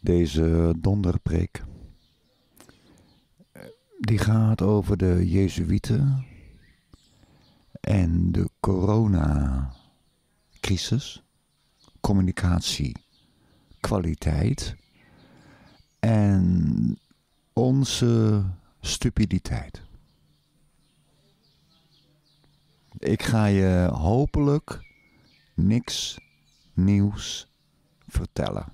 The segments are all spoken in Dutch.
deze donderpreek. Die gaat over de Jezuïeten en de coronacrisis, communicatie, kwaliteit en onze stupiditeit. Ik ga je hopelijk niks nieuws vertellen.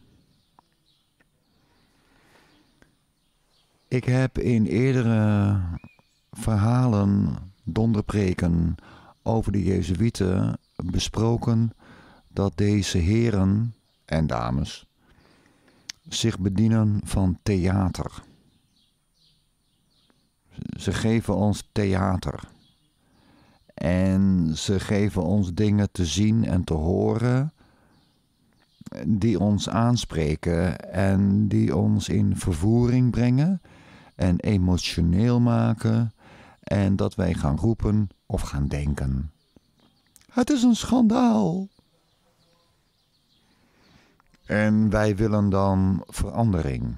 Ik heb in eerdere verhalen, donderpreken over de Jezuïeten besproken dat deze heren en dames zich bedienen van theater. Ze geven ons theater. En ze geven ons dingen te zien en te horen die ons aanspreken en die ons in vervoering brengen en emotioneel maken en dat wij gaan roepen of gaan denken. Het is een schandaal. En wij willen dan verandering.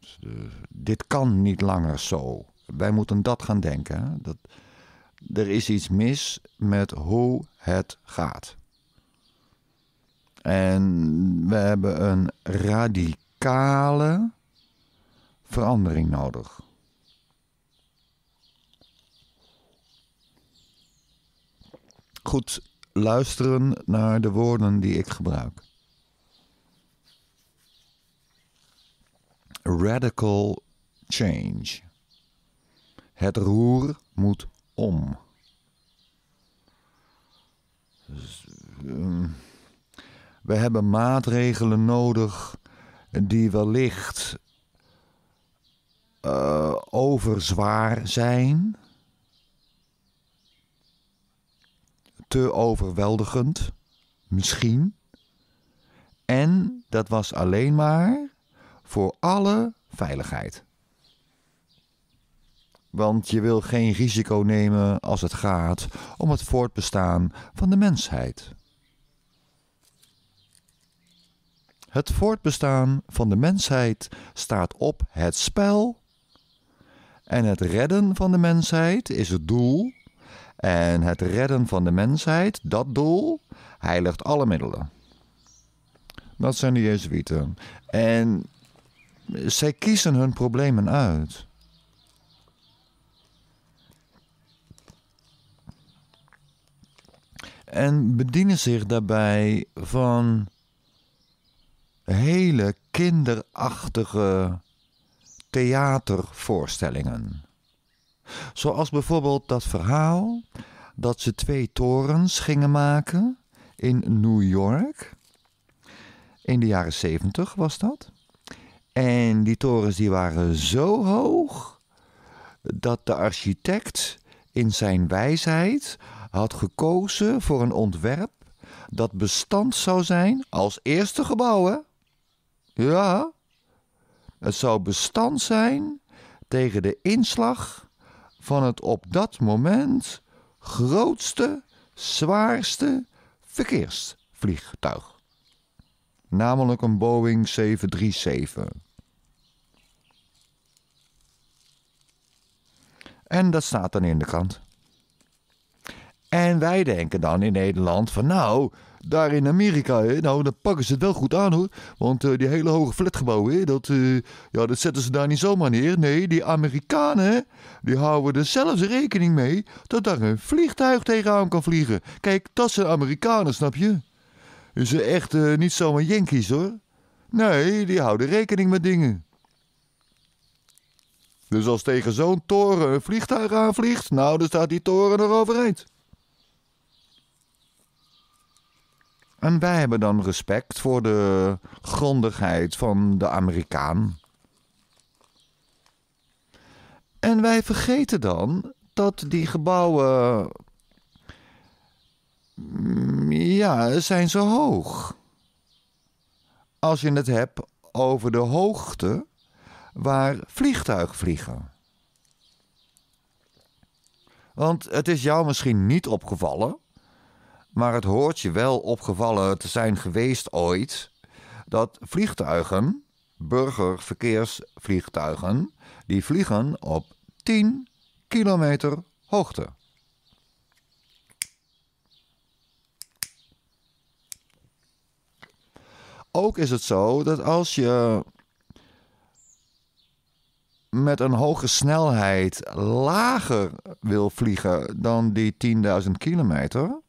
Dus, eh, dit kan niet langer zo. Wij moeten dat gaan denken. Dat, er is iets mis met hoe het gaat. En we hebben een radicale verandering nodig. Goed luisteren naar de woorden die ik gebruik. Radical change. Het roer moet om. we hebben maatregelen nodig die wellicht eh, overzwaar zijn, te overweldigend, misschien. En dat was alleen maar voor alle veiligheid. Want je wil geen risico nemen als het gaat om het voortbestaan van de mensheid. Het voortbestaan van de mensheid staat op het spel en het redden van de mensheid is het doel. En het redden van de mensheid, dat doel, heiligt alle middelen. Dat zijn de Jezuïeten. En zij kiezen hun problemen uit. En bedienen zich daarbij van hele kinderachtige theatervoorstellingen. Zoals bijvoorbeeld dat verhaal dat ze twee torens gingen maken in New York. In de jaren 70 was dat. En die torens die waren zo hoog dat de architect in zijn wijsheid had gekozen voor een ontwerp dat bestand zou zijn als eerste gebouwen, Ja, het zou bestand zijn tegen de inslag van het op dat moment grootste, zwaarste verkeersvliegtuig. Namelijk een Boeing 737. En dat staat dan in de krant. En wij denken dan in Nederland van nou, daar in Amerika, hè, nou, dan pakken ze het wel goed aan hoor. Want eh, die hele hoge flatgebouwen, hè, dat, eh, ja, dat zetten ze daar niet zomaar neer. Nee, die Amerikanen, die houden er zelfs rekening mee dat daar een vliegtuig tegenaan kan vliegen. Kijk, dat zijn Amerikanen, snap je? zijn echt eh, niet zomaar Yankees hoor. Nee, die houden rekening met dingen. Dus als tegen zo'n toren een vliegtuig aanvliegt, nou, dan staat die toren er overeind. En wij hebben dan respect voor de grondigheid van de Amerikaan. En wij vergeten dan dat die gebouwen. Mm, ja, zijn zo hoog. Als je het hebt over de hoogte waar vliegtuigen vliegen. Want het is jou misschien niet opgevallen maar het hoort je wel opgevallen te zijn geweest ooit dat vliegtuigen, burgerverkeersvliegtuigen, die vliegen op 10 kilometer hoogte. Ook is het zo dat als je met een hoge snelheid lager wil vliegen dan die 10.000 kilometer,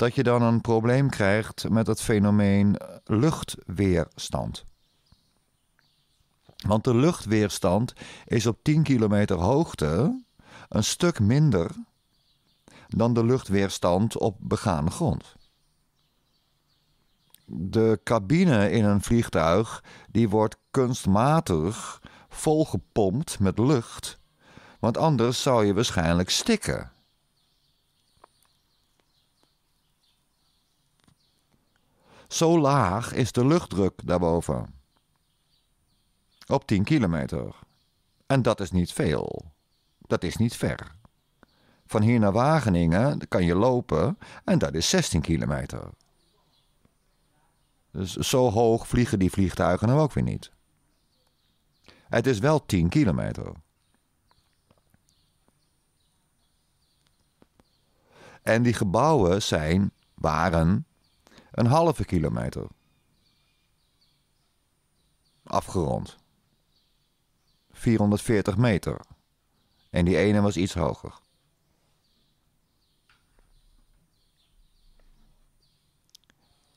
dat je dan een probleem krijgt met het fenomeen luchtweerstand. Want de luchtweerstand is op 10 kilometer hoogte een stuk minder dan de luchtweerstand op begane grond. De cabine in een vliegtuig die wordt kunstmatig volgepompt met lucht, want anders zou je waarschijnlijk stikken. Zo laag is de luchtdruk daarboven. Op 10 kilometer. En dat is niet veel. Dat is niet ver. Van hier naar Wageningen kan je lopen en dat is 16 kilometer. Dus zo hoog vliegen die vliegtuigen dan nou ook weer niet. Het is wel 10 kilometer. En die gebouwen zijn, waren een halve kilometer. Afgerond. 440 meter. En die ene was iets hoger.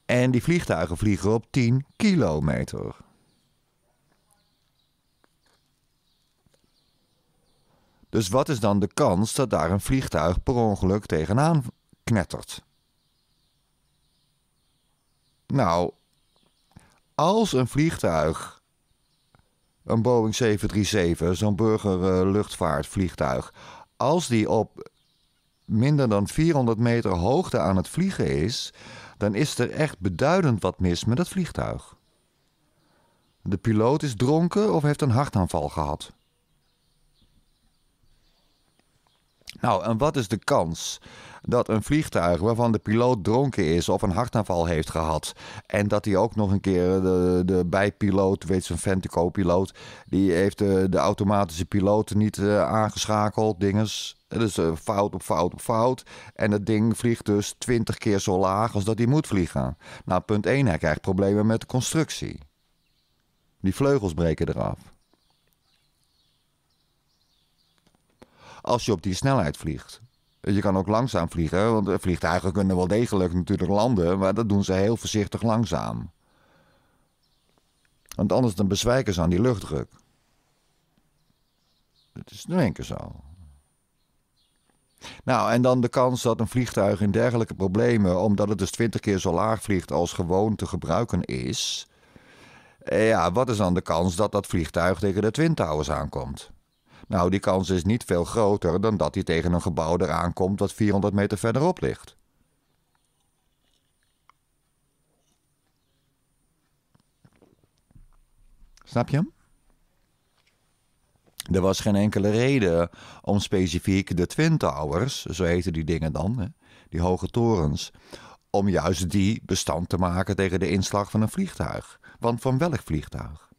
En die vliegtuigen vliegen op 10 kilometer. Dus wat is dan de kans dat daar een vliegtuig per ongeluk tegenaan knettert? Nou, als een vliegtuig, een Boeing 737, zo'n burgerluchtvaartvliegtuig, als die op minder dan 400 meter hoogte aan het vliegen is, dan is er echt beduidend wat mis met dat vliegtuig. De piloot is dronken of heeft een hartaanval gehad. Nou, en wat is de kans dat een vliegtuig waarvan de piloot dronken is of een hartaanval heeft gehad. En dat hij ook nog een keer de, de bijpiloot, weet je, een de piloot die heeft de, automatische piloot niet eh, aangeschakeld, dinges. Dus uh, fout op fout op fout. En dat ding vliegt dus 20 keer zo laag als dat hij moet vliegen. Nou, punt 1, hij krijgt problemen met de constructie. Die vleugels breken eraf. Als je op die snelheid vliegt. Je kan ook langzaam vliegen, want vliegtuigen kunnen wel degelijk natuurlijk landen, maar dat doen ze heel voorzichtig langzaam. Want anders dan bezwijken ze aan die luchtdruk. Dat is nu één keer zo. Nou, en dan de kans dat een vliegtuig in dergelijke problemen, omdat het dus twintig keer zo laag vliegt als gewoon te gebruiken is. Eh, ja, wat is dan de kans dat dat vliegtuig tegen de Twin aankomt? Nou, die kans is niet veel groter dan dat hij tegen een gebouw eraan komt dat 400 meter verderop ligt. Snap je Er was geen enkele reden om specifiek de Twin Towers, zo heten die dingen dan, die hoge torens, om juist die bestand te maken tegen de inslag van een vliegtuig. Want van welk vliegtuig?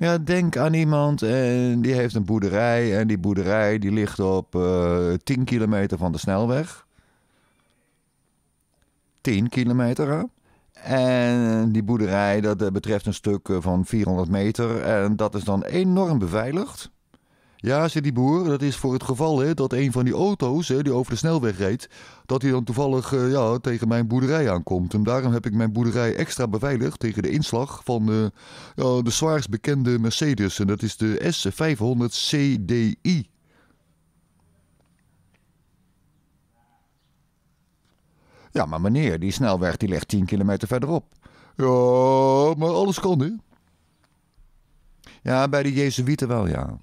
Ja, denk aan iemand en die heeft een boerderij. En die boerderij die ligt op uh, eh, 10 kilometer van de snelweg. 10 kilometer, En die boerderij, dat eh, betreft een stuk eh, van 400 meter. En dat is dan enorm beveiligd. Ja, zei die boer, dat is voor het geval hè, dat een van die auto's hè, die over de snelweg reed, dat hij dan toevallig eh, ja, tegen mijn boerderij aankomt. En daarom heb ik mijn boerderij extra beveiligd tegen de inslag van uh, de zwaarst bekende Mercedes. En dat is de S500 CDI. Ja, maar meneer, die snelweg die ligt 10 kilometer verderop. Ja, maar alles kan, hè? Ja, bij de Jezuïeten wel, ja.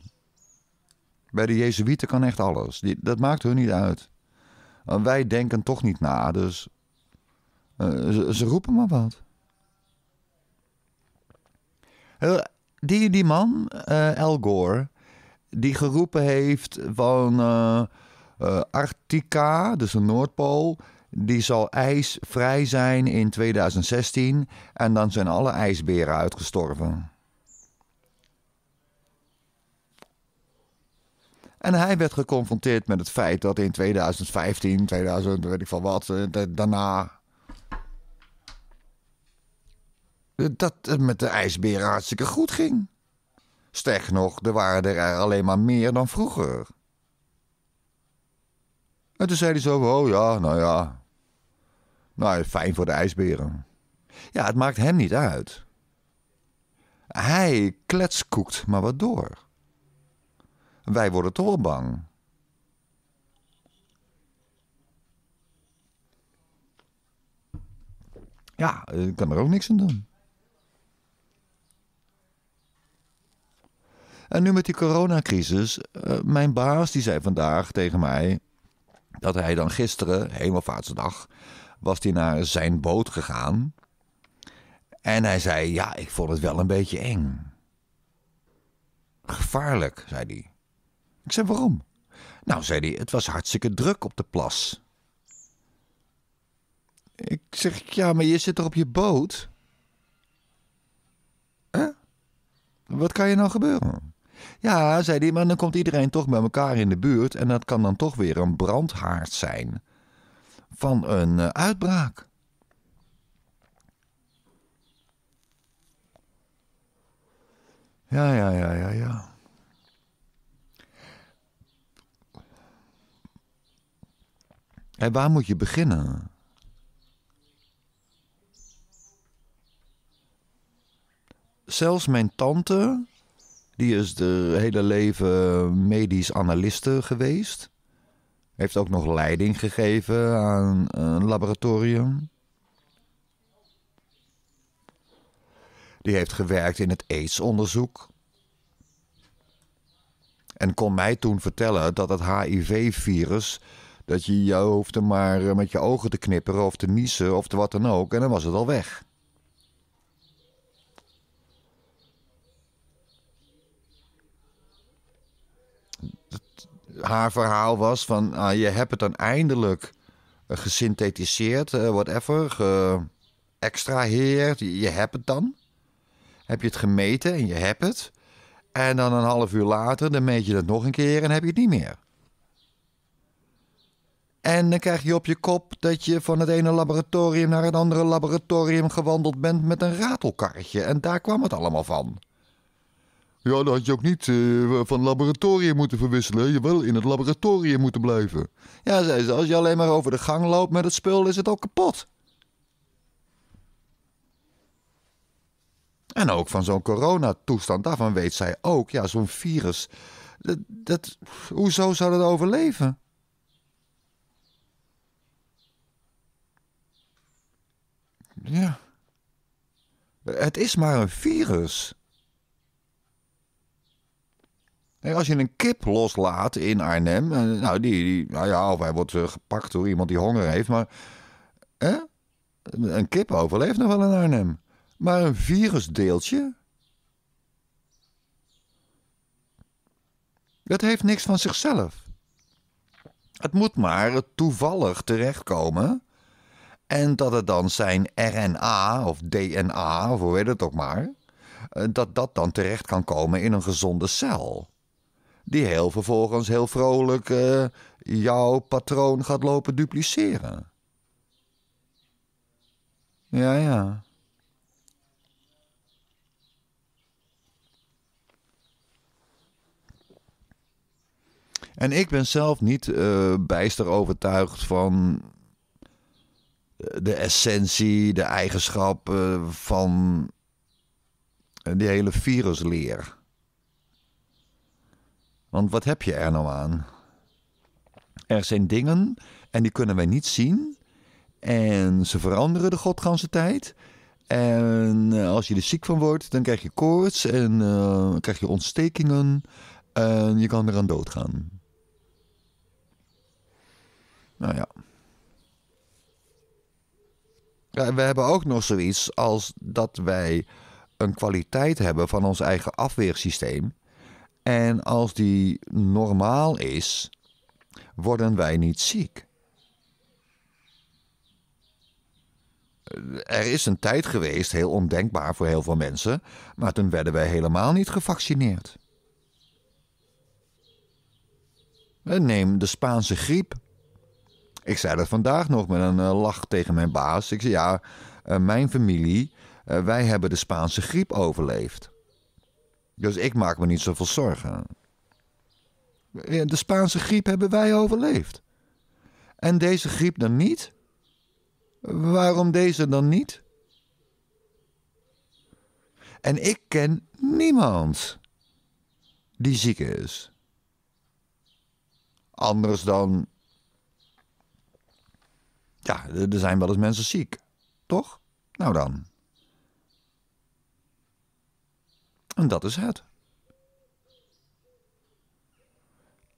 Bij de Jezuïeten kan echt alles. Die, dat maakt hun niet uit. wij denken toch niet na, dus eh, ze, roepen maar wat. die, die man, eh, Al Gore, die geroepen heeft van eh, Arctica, dus de Noordpool, die zal ijsvrij zijn in 2016 en dan zijn alle ijsberen uitgestorven. En hij werd geconfronteerd met het feit dat in 2015, 2000, weet ik van wat, eh, daarna. Eh, dat het met de ijsberen hartstikke goed ging. Sterk nog, er waren er alleen maar meer dan vroeger. En toen zei hij zo: Oh ja, nou ja. Nou, fijn voor de ijsberen. Ja, het maakt hem niet uit. Hij kletskoekt maar wat door. Wij worden toch wel bang. Ja, ik kan er ook niks aan doen. En nu met die coronacrisis. Eh, mijn baas die zei vandaag tegen mij dat hij dan gisteren, hemelvaartsdag, was hij naar zijn boot gegaan. En hij zei, ja, ik vond het wel een beetje eng. Gevaarlijk, zei hij. Ik zei, waarom? Nou, zei hij, het was hartstikke druk op de plas. Ik zeg, ja, maar je zit er op je boot. Hè? Huh? Wat kan je nou gebeuren? Ja, zei hij, maar dan komt iedereen toch bij elkaar in de buurt en dat kan dan toch weer een brandhaard zijn van een eh, uitbraak. Ja, ja, ja, ja, ja. En waar moet je beginnen? Zelfs mijn tante, die is de hele leven medisch analiste geweest, heeft ook nog leiding gegeven aan een laboratorium. Die heeft gewerkt in het AIDS-onderzoek. En kon mij toen vertellen dat het HIV-virus dat je je hoefde maar eh, met je ogen te knipperen of te niezen of te wat dan ook. En dan was het al weg. haar verhaal was van ah, je hebt het dan eindelijk eh, gesynthetiseerd, eh, whatever, geëxtraheerd, je hebt het dan. Heb je het gemeten en je hebt het. En dan een half uur later, dan meet je dat nog een keer en heb je het niet meer. En dan krijg je op je kop dat je van het ene laboratorium naar het andere laboratorium gewandeld bent met een ratelkarretje. En daar kwam het allemaal van. Ja, dan had je ook niet uh, van laboratorium moeten verwisselen. Je wel in het laboratorium moeten blijven. Ja, zei ze, als je alleen maar over de gang loopt met het spul, is het al kapot. En ook van zo'n coronatoestand, daarvan weet zij ook. Ja, zo'n virus, dat, dat, hoezo zou dat overleven? Ja. Het is maar een virus. als je een kip loslaat in Arnhem, eh, nou, die, die, nou ja, of hij wordt eh, gepakt door iemand die honger heeft, maar hè? een kip overleeft nog wel in Arnhem. Maar een virusdeeltje, dat heeft niks van zichzelf. Het moet maar toevallig terechtkomen en dat het dan zijn RNA of DNA, of hoe heet het ook maar, eh, dat dat dan terecht kan komen in een gezonde cel. Die heel vervolgens heel vrolijk eh, jouw patroon gaat lopen dupliceren. Ja, ja. En ik ben zelf niet eh, bijster overtuigd van de essentie, de eigenschappen van die hele virusleer. Want wat heb je er nou aan? Er zijn dingen en die kunnen wij niet zien. En ze veranderen de godganse tijd. En eh, als je er ziek van wordt, dan krijg je koorts en eh, krijg je ontstekingen. En je kan eraan doodgaan. Nou ja we hebben ook nog zoiets als dat wij een kwaliteit hebben van ons eigen afweersysteem. En als die normaal is, worden wij niet ziek. Er is een tijd geweest, heel ondenkbaar voor heel veel mensen, maar toen werden wij helemaal niet gevaccineerd. Neem de Spaanse griep. Ik zei dat vandaag nog met een eh, lach tegen mijn baas. Ik zei ja, eh, mijn familie, eh, wij hebben de Spaanse griep overleefd. Dus ik maak me niet zoveel zorgen. De Spaanse griep hebben wij overleefd. En deze griep dan niet? Waarom deze dan niet? En ik ken niemand die ziek is. Anders dan ja, er zijn wel eens mensen ziek, toch? Nou dan. En dat is het.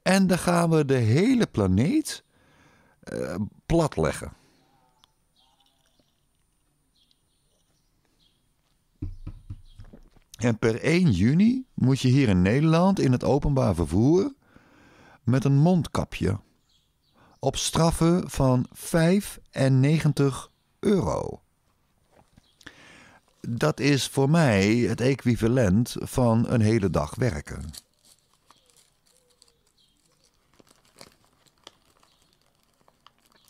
En dan gaan we de hele planeet uh, eh, platleggen. En per 1 juni moet je hier in Nederland in het openbaar vervoer met een mondkapje op straffen van 95 euro. Dat is voor mij het equivalent van een hele dag werken.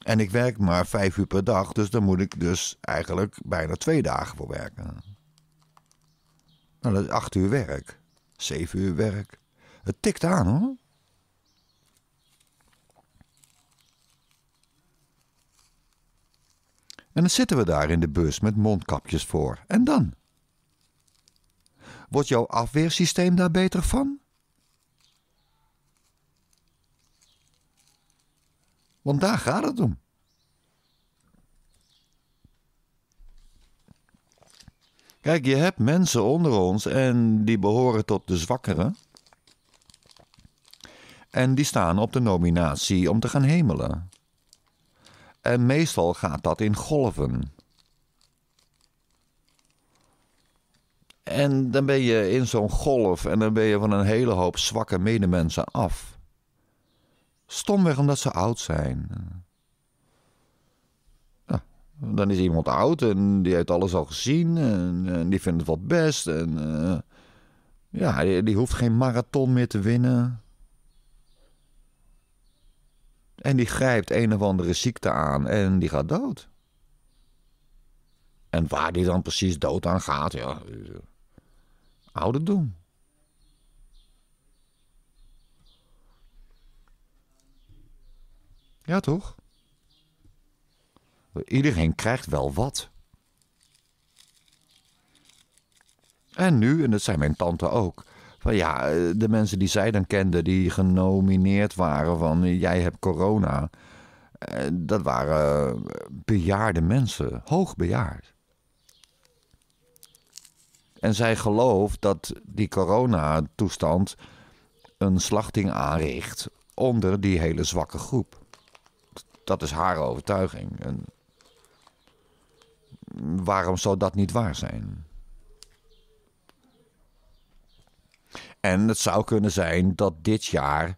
En ik werk maar vijf uur per dag, dus dan moet ik dus eigenlijk bijna twee dagen voor werken. Nou, dat is acht uur werk, zeven uur werk. Het tikt aan hoor. En dan zitten we daar in de bus met mondkapjes voor. En dan? Wordt jouw afweersysteem daar beter van? Want daar gaat het om. Kijk, je hebt mensen onder ons en die behoren tot de zwakkeren. En die staan op de nominatie om te gaan hemelen. En meestal gaat dat in golven. En dan ben je in zo'n golf en dan ben je van een hele hoop zwakke medemensen af. Stomweg omdat ze oud zijn. Nou, dan is iemand oud en die heeft alles al gezien en, die vindt het wat best. En, eh, ja, die, die hoeft geen marathon meer te winnen. En die grijpt een of andere ziekte aan en die gaat dood. En waar die dan precies dood aan gaat, ja. Ouderdom. Ja, toch? Iedereen krijgt wel wat. En nu, en dat zijn mijn tante ook, ja, eh, de mensen die zij dan kenden, die genomineerd waren van eh, jij hebt corona. Eh, dat waren bejaarde mensen, hoogbejaard. En zij gelooft dat die coronatoestand een slachting aanricht onder die hele zwakke groep. Dat is haar overtuiging. En waarom zou dat niet waar zijn? En het zou kunnen zijn dat dit jaar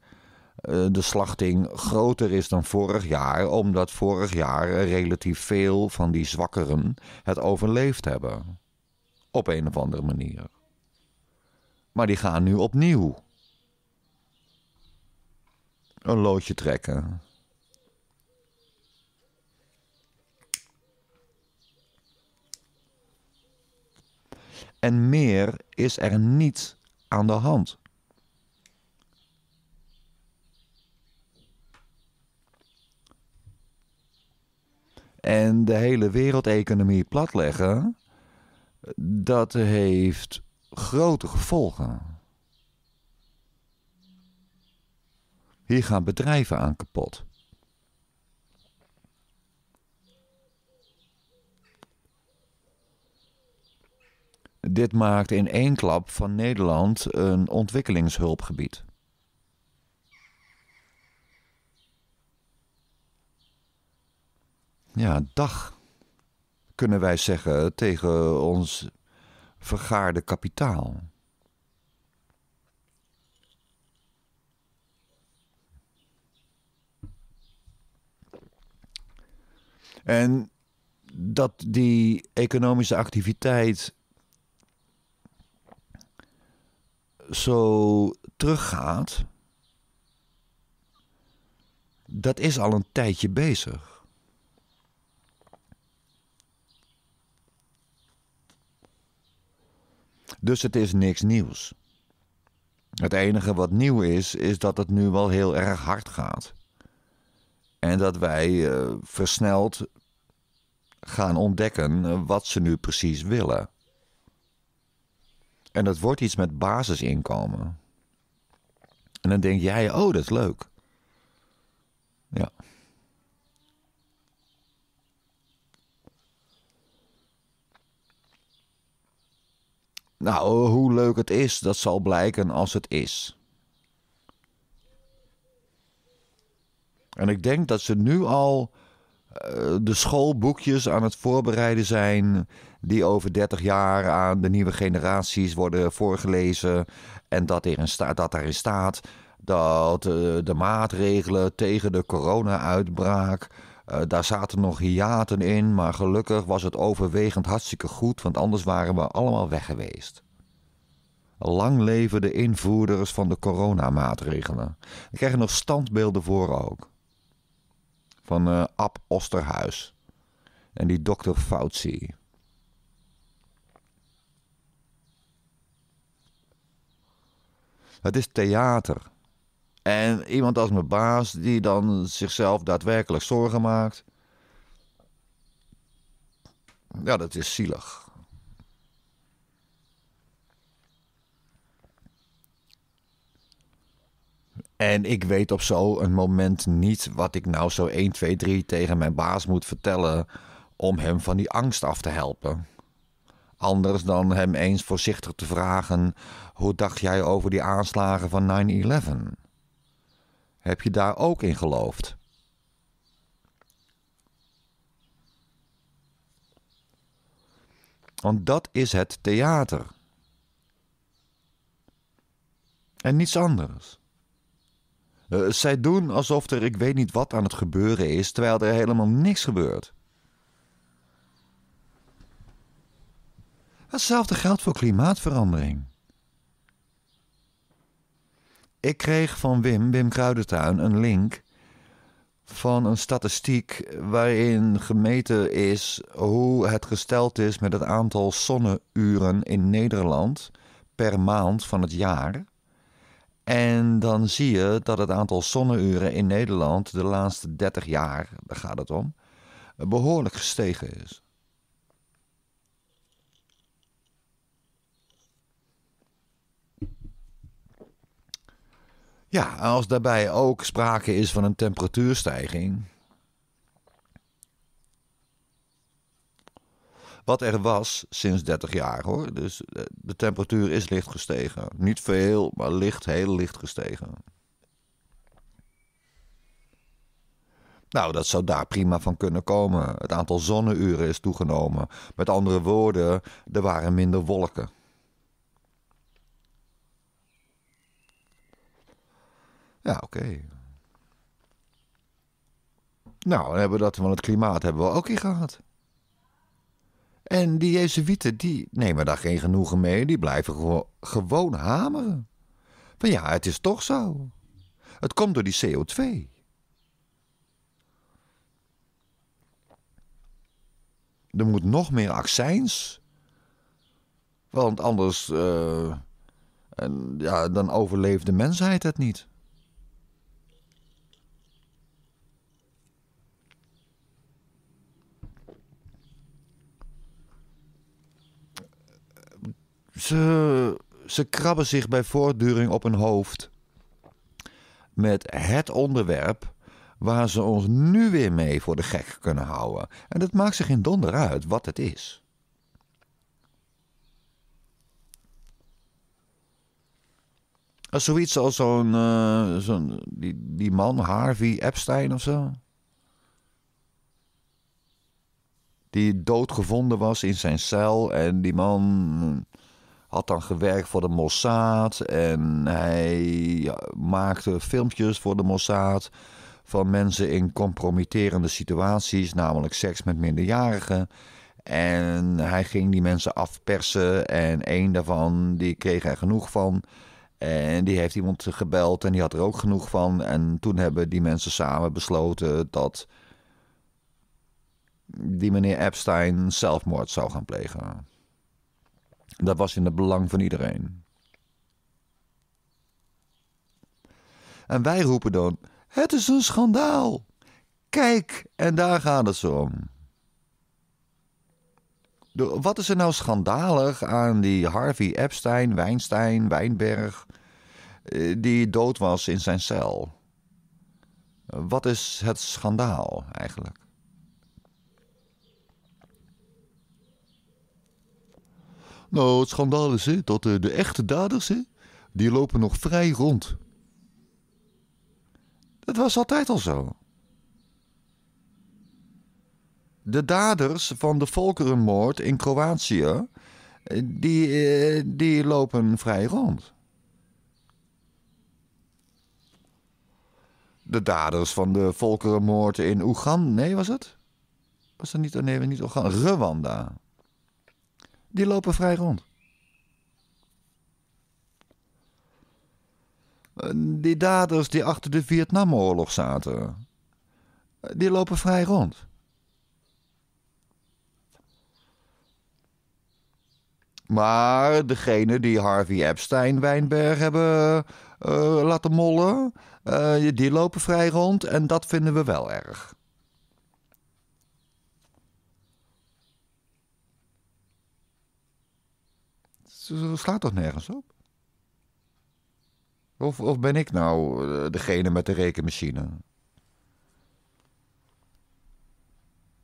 eh, de slachting groter is dan vorig jaar, omdat vorig jaar relatief veel van die zwakkeren het overleefd hebben. Op een of andere manier. Maar die gaan nu opnieuw een loodje trekken. En meer is er niet aan de hand? En de hele wereldeconomie platleggen, dat heeft grote gevolgen. Hier gaan bedrijven aan kapot. Dit maakt in één klap van Nederland een ontwikkelingshulpgebied. Ja, dag, kunnen wij zeggen tegen ons vergaarde kapitaal. En dat die economische activiteit zo teruggaat, dat is al een tijdje bezig. Dus het is niks nieuws. Het enige wat nieuw is, is dat het nu wel heel erg hard gaat. En dat wij eh, versneld gaan ontdekken eh, wat ze nu precies willen. En dat wordt iets met basisinkomen. En dan denk jij, oh, dat is leuk. Ja. Nou, hoe leuk het is, dat zal blijken als het is. En ik denk dat ze nu al eh, de schoolboekjes aan het voorbereiden zijn die over 30 jaar aan de nieuwe generaties worden voorgelezen. En dat, erin staat, dat daarin staat dat eh, de maatregelen tegen de corona-uitbraak. Eh, daar zaten nog hiaten in, maar gelukkig was het overwegend hartstikke goed, want anders waren we allemaal weg geweest. Lang leven de invoerders van de coronamaatregelen. Ik krijg nog standbeelden voor ook. Van uh, Ab Osterhuis en die dokter Fauci. Het is theater. En iemand als mijn baas die dan zichzelf daadwerkelijk zorgen maakt. Ja, dat is zielig. En ik weet op zo'n moment niet wat ik nou zo 1, 2, 3 tegen mijn baas moet vertellen om hem van die angst af te helpen. Anders dan hem eens voorzichtig te vragen: hoe dacht jij over die aanslagen van 9-11? Heb je daar ook in geloofd? Want dat is het theater. En niets anders. Eh, zij doen alsof er ik weet niet wat aan het gebeuren is, terwijl er helemaal niks gebeurt. Hetzelfde geldt voor klimaatverandering. Ik kreeg van Wim, Wim Kruidentuin, een link van een statistiek waarin gemeten is hoe het gesteld is met het aantal zonneuren in Nederland per maand van het jaar. En dan zie je dat het aantal zonneuren in Nederland de laatste 30 jaar, daar gaat het om, behoorlijk gestegen is. Ja, als daarbij ook sprake is van een temperatuurstijging. Wat er was sinds 30 jaar hoor. Dus eh, de temperatuur is licht gestegen. Niet veel, maar licht, heel licht gestegen. Nou, dat zou daar prima van kunnen komen. Het aantal zonneuren is toegenomen. Met andere woorden, er waren minder wolken. Ja, oké. Nou, dan hebben we dat van het klimaat hebben we ook hier gehad. En die Jezuïeten, die nemen daar geen genoegen mee. Die blijven gewoon, hameren. Van ja, het is toch zo. Het komt door die CO2. Er moet nog meer accijns. Want anders eh, en, ja, dan overleeft de mensheid het niet. Ze, ze krabben zich bij voortduring op hun hoofd met het onderwerp waar ze ons nu weer mee voor de gek kunnen houden. En dat maakt zich in donder uit wat het is. Als zoiets als zo'n. Uh, die, die man, Harvey Epstein of zo. Die doodgevonden was in zijn cel en die man hm, had dan gewerkt voor de Mossad en hij maakte filmpjes voor de Mossad van mensen in compromitterende situaties, namelijk seks met minderjarigen. En hij ging die mensen afpersen en één daarvan, die kreeg er genoeg van. En die heeft iemand gebeld en die had er ook genoeg van. En toen hebben die mensen samen besloten dat die meneer Epstein zelfmoord zou gaan plegen. Dat was in het belang van iedereen. En wij roepen dan: Het is een schandaal. Kijk, en daar gaat het zo om. wat is er nou schandalig aan die Harvey Epstein, Weinstein, Wijnberg, eh, die dood was in zijn cel? Wat is het schandaal eigenlijk? Nou, het schandaal is hè, dat de, eh, de echte daders, hè, die lopen nog vrij rond. Dat was altijd al zo. De daders van de volkerenmoord in Kroatië, eh, die, eh, die lopen vrij rond. De daders van de volkerenmoord in Oeganda, nee was het? Was dat niet, oh, nee, niet Oeganda, Rwanda. Die lopen vrij rond. Eh, die daders die achter de Vietnamoorlog zaten, eh, die lopen vrij rond. Maar degene die Harvey Epstein Wijnberg hebben eh, laten mollen, die lopen vrij rond en dat vinden we wel erg. dat slaat toch nergens op? Of, of ben ik nou eh, degene met de rekenmachine?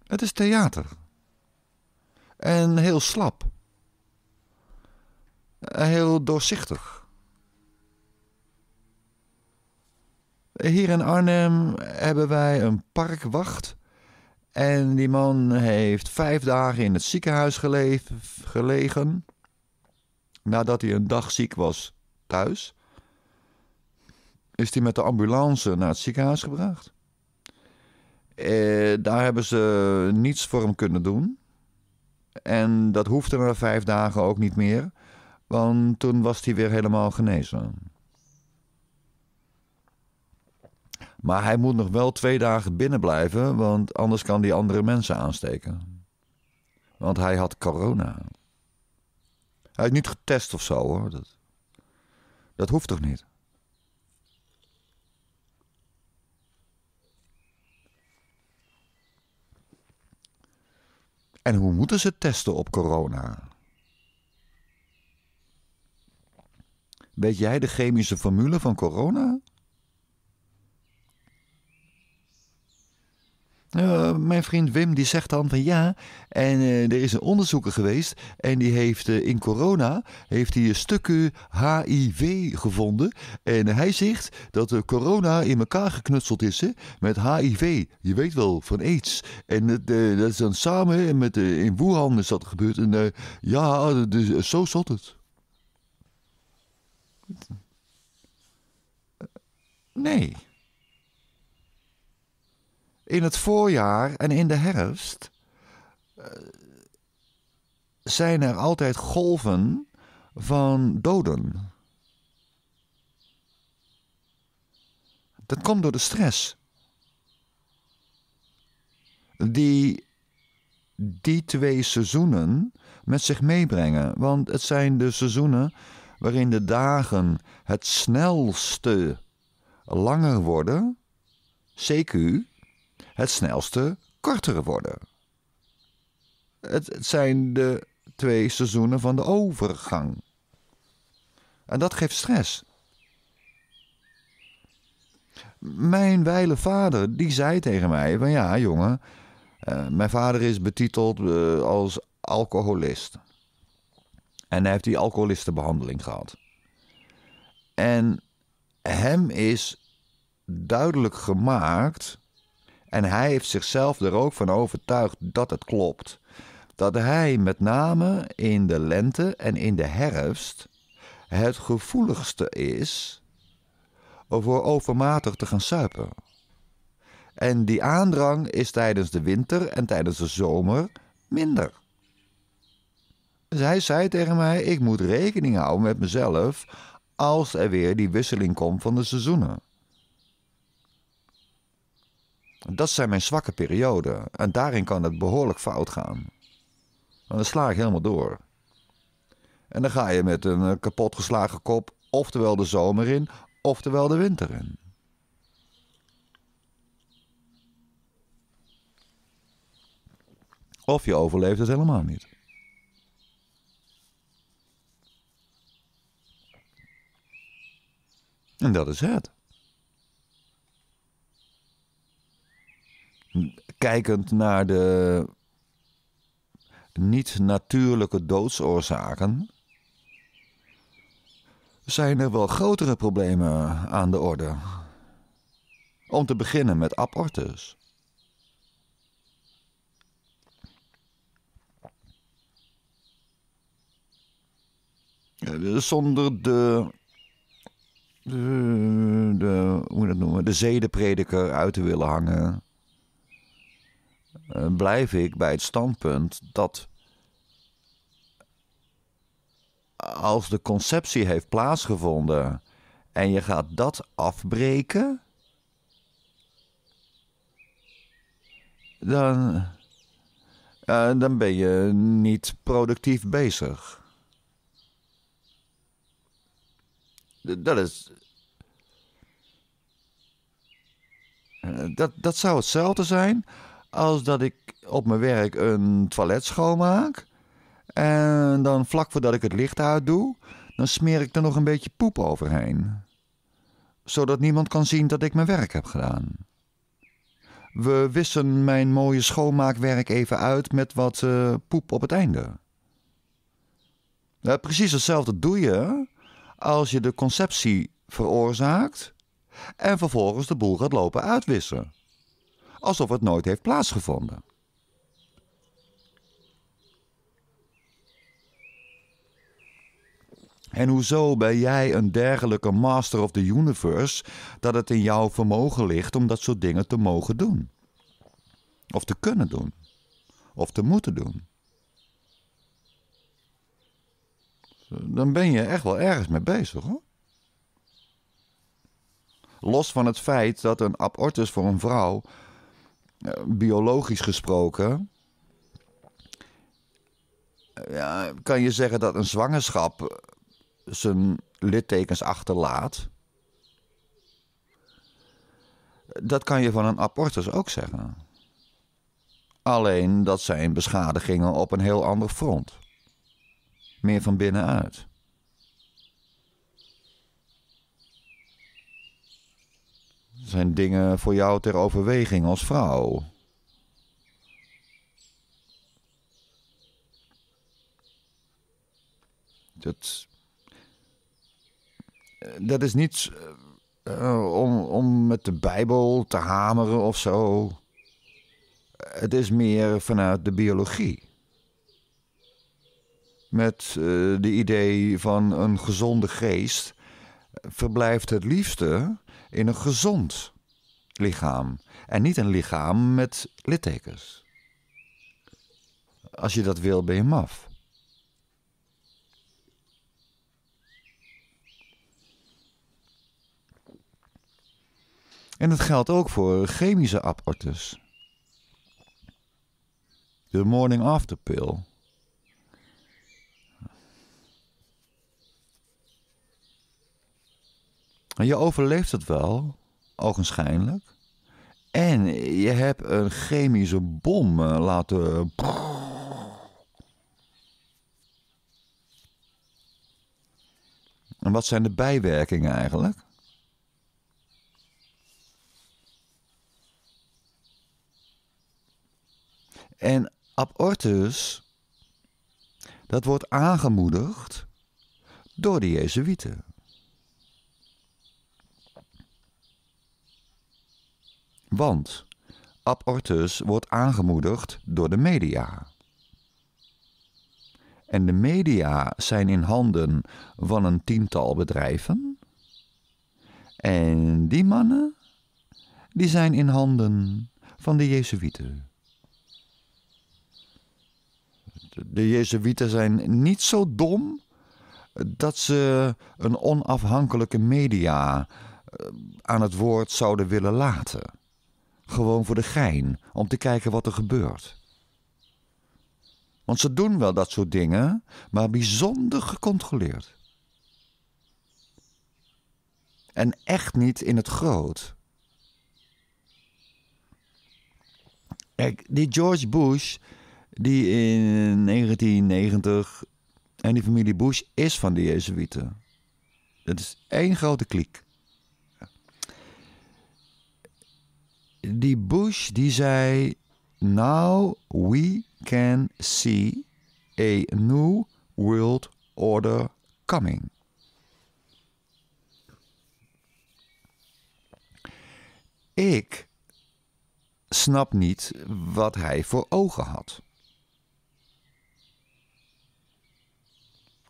Het is theater. En heel slap. En heel doorzichtig. Hier in Arnhem hebben wij een parkwacht. En die man heeft vijf dagen in het ziekenhuis gelegen nadat hij een dag ziek was thuis, is hij met de ambulance naar het ziekenhuis gebracht. Eh, daar hebben ze niets voor hem kunnen doen. En dat hoefde na vijf dagen ook niet meer, want toen was hij weer helemaal genezen. Maar hij moet nog wel twee dagen binnen blijven, want anders kan hij andere mensen aansteken. Want hij had corona. Hij is niet getest of zo hoor. Dat, dat hoeft toch niet? En hoe moeten ze testen op corona? Weet jij de chemische formule van corona? Eh, mijn vriend Wim die zegt dan van ja. En eh, er is een onderzoeker geweest. En die heeft eh, in corona heeft hij een stukje HIV gevonden. En hij zegt dat de corona in elkaar geknutseld is hè, met HIV. Je weet wel, van AIDS. En dat is dan samen met, in Wuhan is dat gebeurd. En ja, dus, zo zat het. Nee in het voorjaar en in de herfst eh, zijn er altijd golven van doden. Dat komt door de stress. Die die twee seizoenen met zich meebrengen. Want het zijn de seizoenen waarin de dagen het snelste langer worden. CQ, het snelste kortere worden. Het zijn de twee seizoenen van de overgang. En dat geeft stress. Mijn weile vader, die zei tegen mij van ja jongen, eh, mijn vader is betiteld eh, als alcoholist. En hij heeft die alcoholistenbehandeling gehad. En hem is duidelijk gemaakt en hij heeft zichzelf er ook van overtuigd dat het klopt. Dat hij met name in de lente en in de herfst het gevoeligste is voor overmatig te gaan suipen. En die aandrang is tijdens de winter en tijdens de zomer minder. Dus hij zei tegen mij: Ik moet rekening houden met mezelf als er weer die wisseling komt van de seizoenen. Dat zijn mijn zwakke perioden en daarin kan het behoorlijk fout gaan. En dan sla ik helemaal door. En dan ga je met een eh, kapotgeslagen kop, oftewel de zomer in, oftewel de winter in. Of je overleeft het helemaal niet. En dat is het. kijkend naar de niet-natuurlijke doodsoorzaken, zijn er wel grotere problemen aan de orde. Om te beginnen met abortus. Zonder de, de, de, hoe dat noemen, de zedenprediker uit te willen hangen. Eh, blijf ik bij het standpunt dat als de conceptie heeft plaatsgevonden en je gaat dat afbreken, dan, eh, dan ben je niet productief bezig. Dat is. Eh, dat, dat zou hetzelfde zijn als dat ik op mijn werk een toilet schoonmaak. En dan vlak voordat ik het licht uit doe, dan smeer ik er nog een beetje poep overheen. Zodat niemand kan zien dat ik mijn werk heb gedaan. We wissen mijn mooie schoonmaakwerk even uit met wat eh, poep op het einde. precies hetzelfde doe je als je de conceptie veroorzaakt en vervolgens de boel gaat lopen uitwissen alsof het nooit heeft plaatsgevonden. En hoezo ben jij een dergelijke master of the universe dat het in jouw vermogen ligt om dat soort dingen te mogen doen? Of te kunnen doen? Of te moeten doen? Dan ben je echt wel ergens mee bezig hoor. Los van het feit dat een abortus voor een vrouw eh, biologisch gesproken. Eh, ja, kan je zeggen dat een zwangerschap eh, zijn littekens achterlaat? Dat kan je van een abortus ook zeggen. Alleen dat zijn beschadigingen op een heel ander front. Meer van binnenuit. zijn dingen voor jou ter overweging als vrouw. Dat, eh, dat is niet eh, eh, om, om met de Bijbel te hameren of zo. Het is meer vanuit de biologie. Met uh, de idee van een gezonde geest verblijft het liefste in een gezond lichaam en niet een lichaam met littekens. Als je dat wil, ben je maf. En dat geldt ook voor chemische abortus. De morning after pill. Je overleeft het wel, ogenschijnlijk. En je hebt een chemische bom eh, laten. En wat zijn de bijwerkingen eigenlijk? En abortus, dat wordt aangemoedigd door de Jezuïeten. Want abortus wordt aangemoedigd door de media. En de media zijn in handen van een tiental bedrijven. En die mannen, die zijn in handen van de Jezuïeten. De Jezuïeten zijn niet zo dom dat ze een onafhankelijke media eh, aan het woord zouden willen laten gewoon voor de gein, om te kijken wat er gebeurt. Want ze doen wel dat soort dingen, maar bijzonder gecontroleerd. En echt niet in het groot. Kijk, die George Bush, die in 1990. En die familie Bush is van de Jezuïeten. Dat is één grote kliek. die Bush die zei: Now we can see a new world order coming. Ik snap niet wat hij voor ogen had.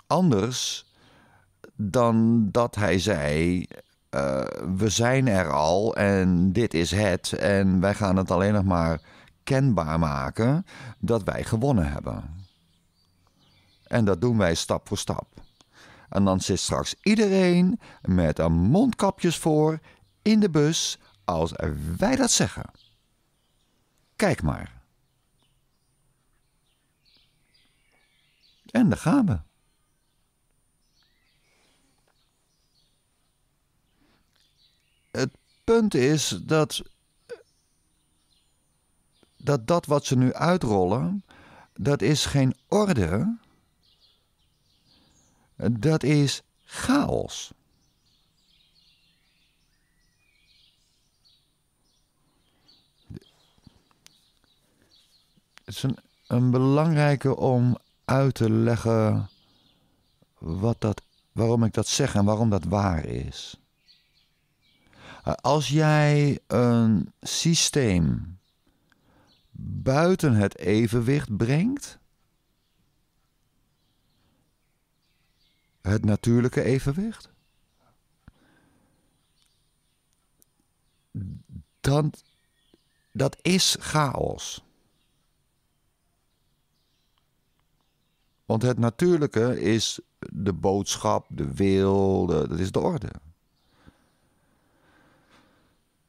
Anders dan dat hij zei: eh, we zijn er al en dit is het. En wij gaan het alleen nog maar kenbaar maken dat wij gewonnen hebben. En dat doen wij stap voor stap. En dan zit straks iedereen met een mondkapjes voor in de bus als wij dat zeggen. Kijk maar. En daar gaan we. punt is dat dat, dat wat ze nu uitrollen, dat is geen orde, dat is chaos. Het is een, een belangrijke om uit te leggen wat dat, waarom ik dat zeg en waarom dat waar is als jij een systeem buiten het evenwicht brengt, het natuurlijke evenwicht, dan dat is chaos. Want het natuurlijke is de boodschap, de wil, dat is de orde.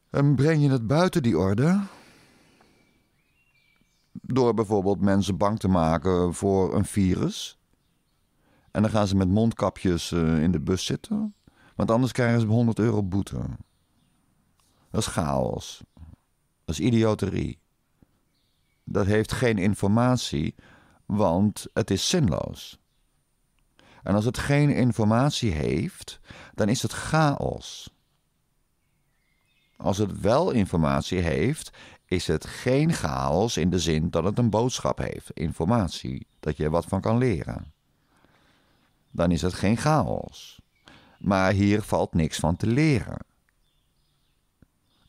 En breng je het buiten die orde? Door bijvoorbeeld mensen bang te maken voor een virus. En dan gaan ze met mondkapjes eh, in de bus zitten. Want anders krijgen ze 100 euro boete. Dat is chaos. Dat is idioterie. Dat heeft geen informatie, want het is zinloos. En als het geen informatie heeft, dan is het chaos. Als het wel informatie heeft, is het geen chaos in de zin dat het een boodschap heeft. Informatie, dat je er wat van kan leren. Dan is het geen chaos. Maar hier valt niks van te leren.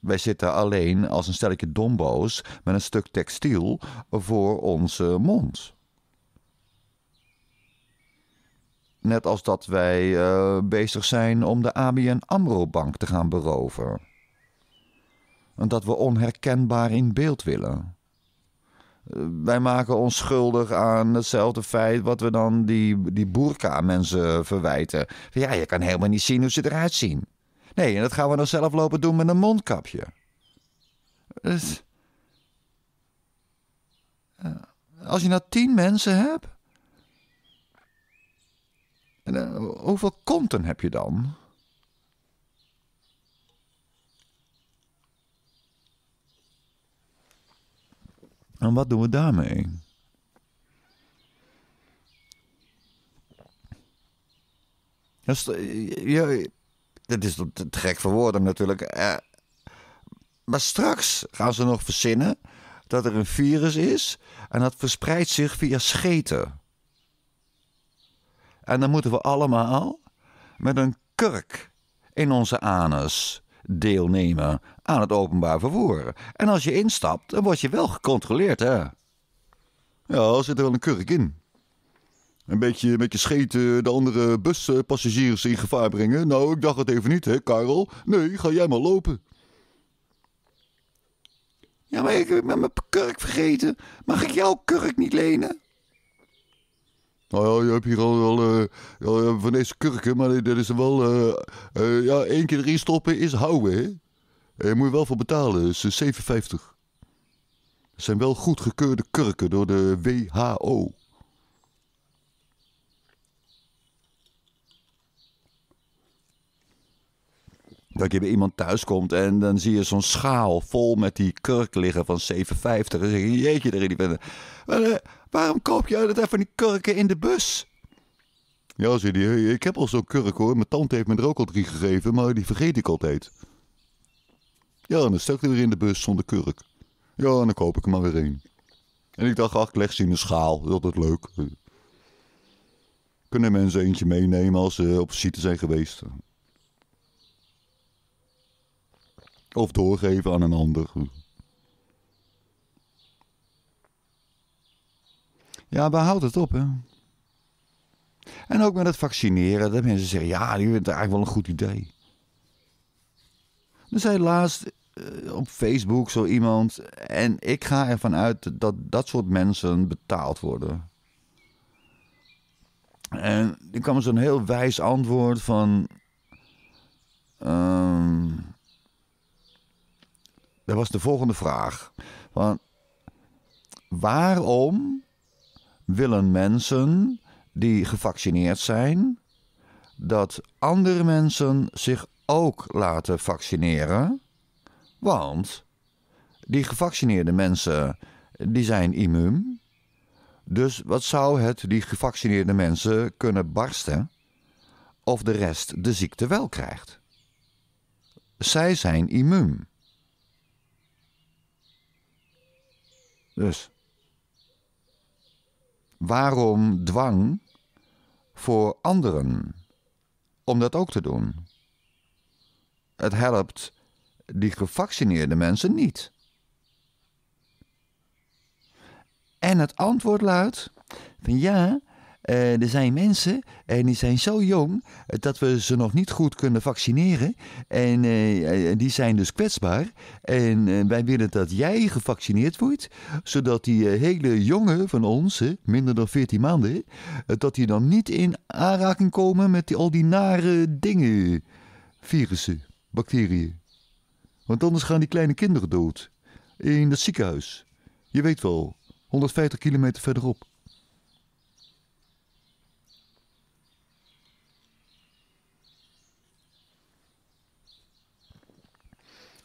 Wij zitten alleen als een stelletje domboos met een stuk textiel voor onze mond. Net als dat wij eh, bezig zijn om de ABN AMRO-bank te gaan beroven dat we onherkenbaar in beeld willen. Eh, wij maken ons schuldig aan hetzelfde feit wat we dan die, die burka-mensen verwijten. Ja, je kan helemaal niet zien hoe ze eruit zien. Nee, en dat gaan we dan zelf lopen doen met een mondkapje. Dus, eh, als je nou tien mensen hebt, eh, hoeveel konten heb je dan? En wat doen we daarmee? Dat is, je, te gek voor woorden natuurlijk. maar straks gaan ze nog verzinnen dat er een virus is en dat verspreidt zich via scheten. En dan moeten we allemaal met een kurk in onze anus deelnemen aan het openbaar vervoer. En als je instapt, dan word je wel gecontroleerd, hè? Ja, zit er wel een kurk in. Een beetje, met je scheten de andere buspassagiers in gevaar brengen. Nou, ik dacht het even niet, hè, Karel? Nee, ga jij maar lopen. Ja, maar ik heb mijn kurk vergeten. Mag ik jouw kurk niet lenen? Nou ja, je hebt hier al, al eh, van deze kurken, maar dat is wel... Eh, eh, ja, één keer erin stoppen is houden, En je moet je wel voor betalen, dus 7,50. Dat zijn wel goedgekeurde kurken door de WHO. Dat je bij iemand thuis komt en dan zie je zo'n schaal vol met die kurk liggen van 7,50. En zeg je, jeetje, erin die vent. Waarom koop je dat even die kurken in de bus? Ja, zei die, ik heb al zo'n kurk hoor. Mijn tante heeft me er ook al drie gegeven, maar die vergeet ik altijd. Ja, en dan ik weer in de bus zonder kurk. Ja, en dan koop ik er maar weer een. En ik dacht, ach, ik leg ze in een schaal. Dat is altijd leuk. Kunnen mensen eentje meenemen als ze op visite zijn geweest? Of doorgeven aan een ander. Ja, behoud het op, hè? En ook met het vaccineren, dat mensen zeggen, ja, die vindt het eigenlijk wel een goed idee. Er zei laatst eh, op Facebook zo iemand, en ik ga ervan uit dat dat soort mensen betaald worden. En er kwam zo'n heel wijs antwoord van... Ehm, dat was de volgende vraag. Van, waarom willen mensen die gevaccineerd zijn, dat andere mensen zich ook laten vaccineren. Want die gevaccineerde mensen, die zijn immuun. Dus wat zou het die gevaccineerde mensen kunnen barsten of de rest de ziekte wel krijgt? Zij zijn immuun. Dus waarom dwang voor anderen om dat ook te doen? Het helpt die gevaccineerde mensen niet. En het antwoord luidt: van ja, eh, er zijn mensen en die zijn zo jong eh, dat we ze nog niet goed kunnen vaccineren. En eh, die zijn dus kwetsbaar. En wij willen dat jij gevaccineerd wordt, zodat die hele jongen van ons, minder dan 14 maanden, dat die dan niet in aanraking komen met die, al die nare dingen. Virussen, bacteriën. Want anders gaan die kleine kinderen dood. In het ziekenhuis. Je weet wel, 150 kilometer verderop.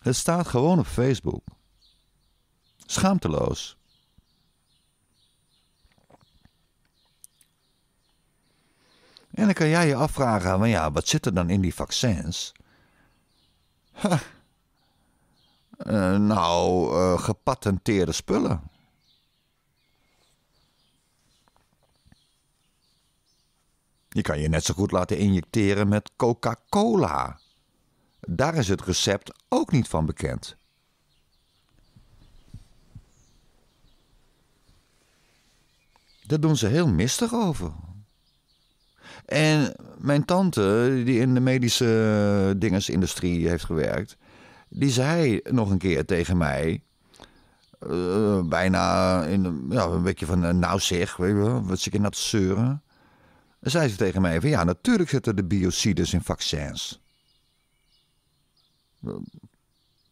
Het staat gewoon op Facebook. Schaamteloos. En dan kan jij je afvragen, maar ja, wat zit er dan in die vaccins? Eh, nou, eh, gepatenteerde spullen. Je kan je net zo goed laten injecteren met Coca-Cola. Daar is het recept ook niet van bekend. Daar doen ze heel mistig over. En mijn tante, die in de medische dingensindustrie heeft gewerkt, die zei nog een keer tegen mij, eh, bijna in, ja, een beetje van, uh, nou weet je wat zit je nou zeuren? zei ze tegen mij van, ja, natuurlijk zitten de biocides in vaccins.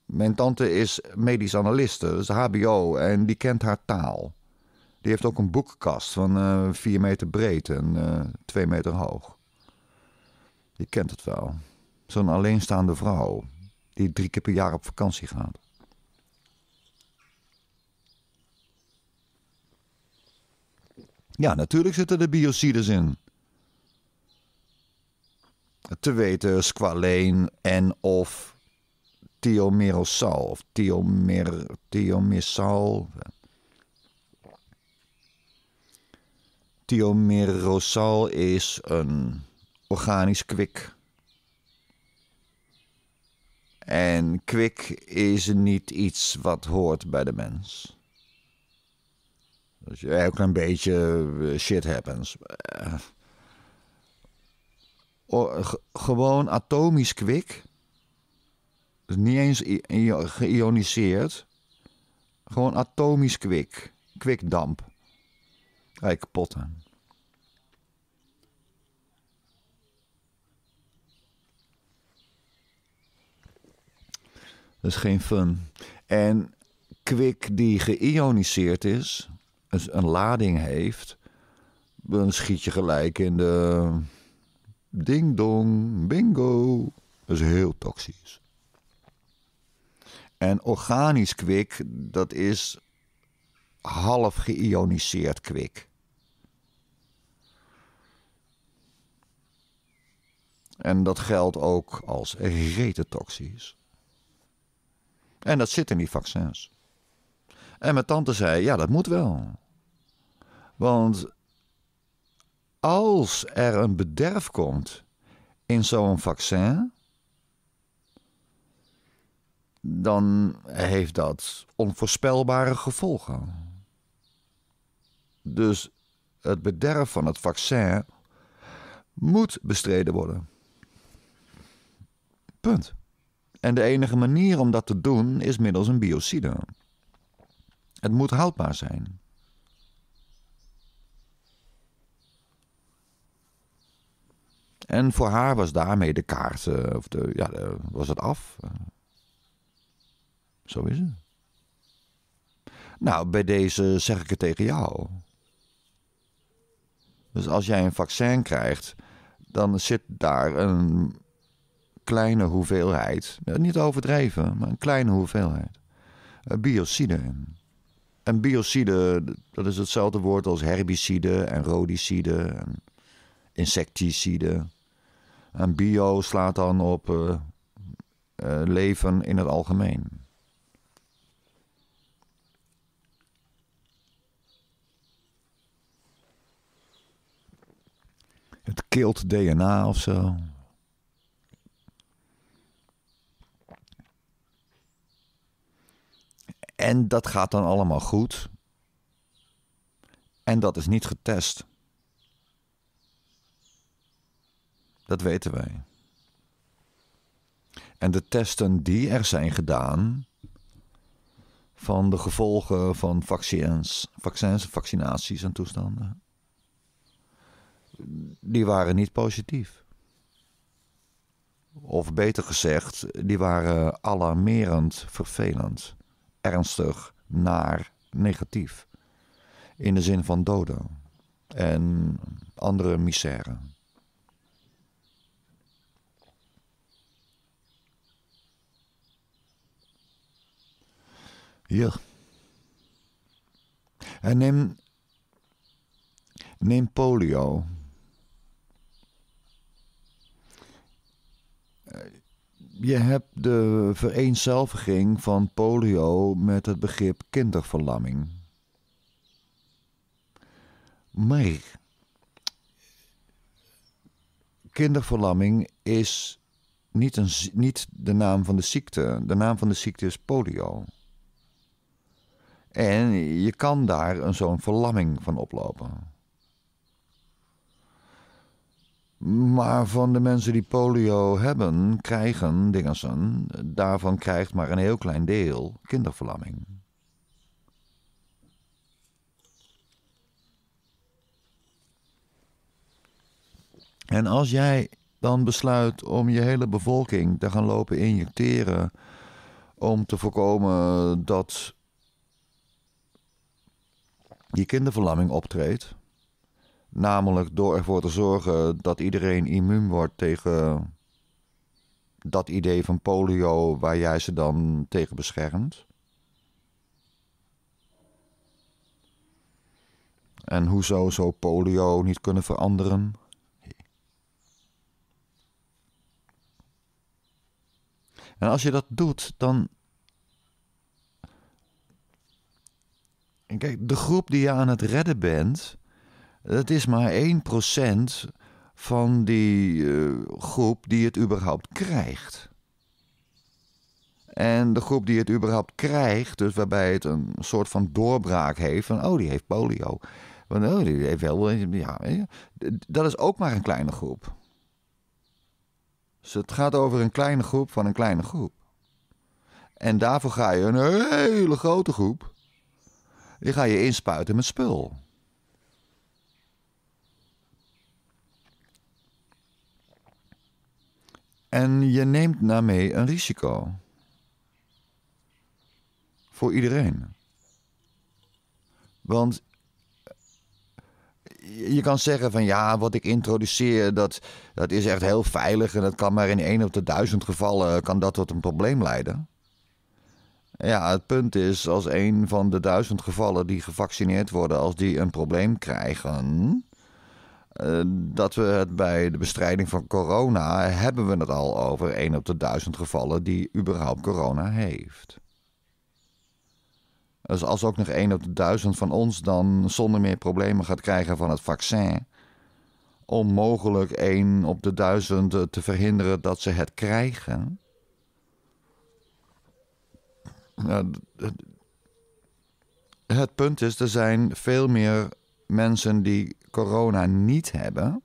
Mijn tante is medisch analiste, dus HBO, en die kent haar taal. Die heeft ook een boekenkast van uh, eh, 4 meter breed en uh, eh, 2 meter hoog. Die kent het wel. Zo'n alleenstaande vrouw die drie keer per jaar op vakantie gaat. Ja, natuurlijk zitten er biocides in. Te weten, squaleen en of Tiomerosal of thiomer, Tiomerosal Thiomerosal is een organisch kwik. En kwik is niet iets wat hoort bij de mens. Dus je ook een beetje eh, shit happens. Eh, gewoon atomisch kwik dus niet eens geïoniseerd. Gewoon atomisch kwik. Kwikdamp. Kijk kapot Dat is geen fun. En kwik die geïoniseerd is, dus een lading heeft, dan schiet je gelijk in de ding dong, bingo. Dat is heel toxisch. En organisch kwik, dat is half geïoniseerd kwik. En dat geldt ook als retetoxisch. En dat zit in die vaccins. En mijn tante zei: ja, dat moet wel. Want als er een bederf komt in zo'n vaccin, dan heeft dat onvoorspelbare gevolgen. Dus het bederf van het vaccin moet bestreden worden. Punt. En de enige manier om dat te doen is middels een biocide. Het moet houdbaar zijn. En voor haar was daarmee de kaart, of de, ja, was het af. Zo is het. Nou, bij deze zeg ik het tegen jou. Dus als jij een vaccin krijgt, dan zit daar een kleine hoeveelheid, eh, niet overdreven, maar een kleine hoeveelheid, eh, biocide in. En biocide, dat is hetzelfde woord als herbicide en rodicide en insecticide. En bio slaat dan op eh, leven in het algemeen. Het keelt DNA of zo. En dat gaat dan allemaal goed. En dat is niet getest. Dat weten wij. En de testen die er zijn gedaan van de gevolgen van vaccins, vaccins, vaccinaties en toestanden die waren niet positief. Of beter gezegd, die waren alarmerend vervelend, ernstig, naar, negatief. In de zin van doden en andere misère. Ja. En neem, neem polio. je hebt de vereenzelviging van polio met het begrip kinderverlamming. Maar kinderverlamming is niet, een, niet de naam van de ziekte. De naam van de ziekte is polio. En je kan daar een zo'n verlamming van oplopen. Maar van de mensen die polio hebben, krijgen Dingersen, daarvan krijgt maar een heel klein deel kinderverlamming. En als jij dan besluit om je hele bevolking te gaan lopen injecteren. om te voorkomen dat je kinderverlamming optreedt. Namelijk door ervoor te zorgen dat iedereen immuun wordt tegen dat idee van polio waar jij ze dan tegen beschermt. En hoezo zou polio niet kunnen veranderen? En als je dat doet, dan. Kijk, de groep die je aan het redden bent, dat is maar 1% van die eh, groep die het überhaupt krijgt. En de groep die het überhaupt krijgt, dus waarbij het een soort van doorbraak heeft van oh, die heeft polio. Want oh, die heeft wel. Eh, ja, eh, dat is ook maar een kleine groep. Dus het gaat over een kleine groep van een kleine groep. En daarvoor ga je een hele grote groep. Die ga je inspuiten met spul. En je neemt daarmee een risico. Voor iedereen. Want eh, je kan zeggen van ja, wat ik introduceer, dat, dat is echt heel veilig en dat kan maar in één op de duizend gevallen kan dat tot een probleem leiden. Ja, het punt is, als een van de duizend gevallen die gevaccineerd worden, als die een probleem krijgen, eh, dat we het bij de bestrijding van corona hebben we het al over 1 op de 1000 gevallen die überhaupt corona heeft. Dus als ook nog 1 op de 1000 van ons dan zonder meer problemen gaat krijgen van het vaccin, onmogelijk 1 op de 1000 eh, te verhinderen dat ze het krijgen. het punt is, er zijn veel meer mensen die corona niet hebben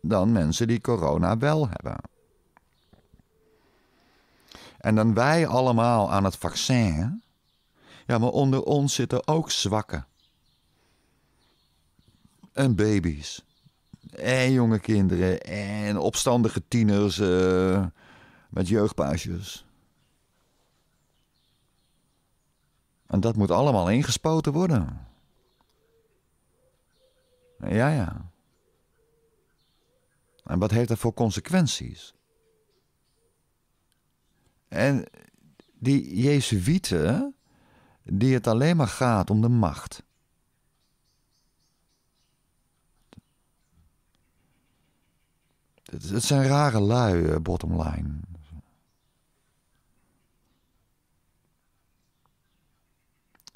dan mensen die corona wel hebben. En dan wij allemaal aan het vaccin. Ja, maar onder ons zitten ook zwakken. En baby's. En jonge kinderen. En opstandige tieners eh, met jeugdpaasjes. En dat moet allemaal ingespoten worden. Ja, ja. En wat heeft dat voor consequenties? En die Jezuïeten, die het alleen maar gaat om de macht. Het, zijn rare lui, eh, bottom line.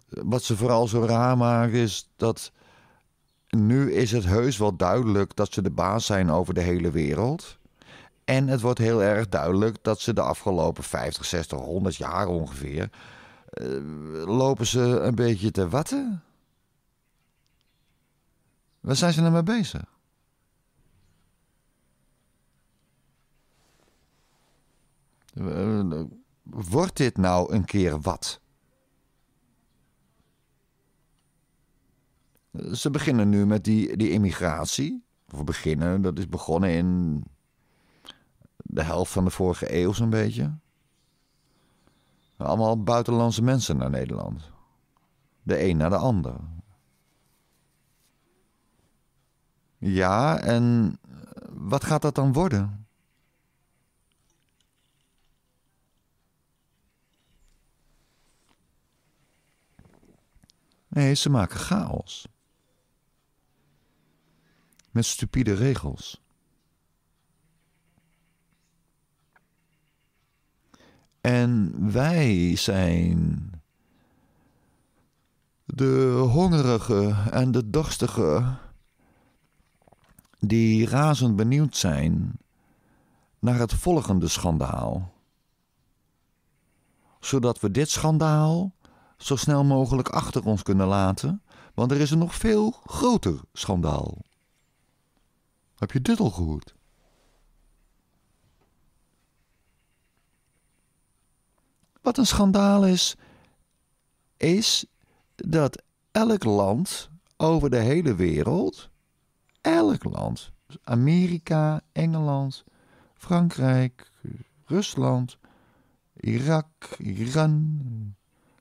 Wat ze vooral zo raar maken is dat nu is het heus wel duidelijk dat ze de baas zijn over de hele wereld. En het wordt heel erg duidelijk dat ze de afgelopen 50, 60, 100 jaar ongeveer. Eh, lopen ze een beetje te watten. Waar zijn ze nou mee bezig? Eh, eh, wordt dit nou een keer wat? Ze beginnen nu met die, die immigratie. Of beginnen, dat is begonnen in de helft van de vorige eeuw zo'n beetje. Allemaal buitenlandse mensen naar Nederland. De een naar de ander. Ja, en wat gaat dat dan worden? Nee, ze maken chaos met stupide regels. En wij zijn de hongerige en de dorstige die razend benieuwd zijn naar het volgende schandaal. Zodat we dit schandaal zo snel mogelijk achter ons kunnen laten, want er is een nog veel groter schandaal. Heb je dit al gehoord? Wat een schandaal is, is dat elk land over de hele wereld, elk land, dus Amerika, Engeland, Frankrijk, Rusland, Irak, Iran,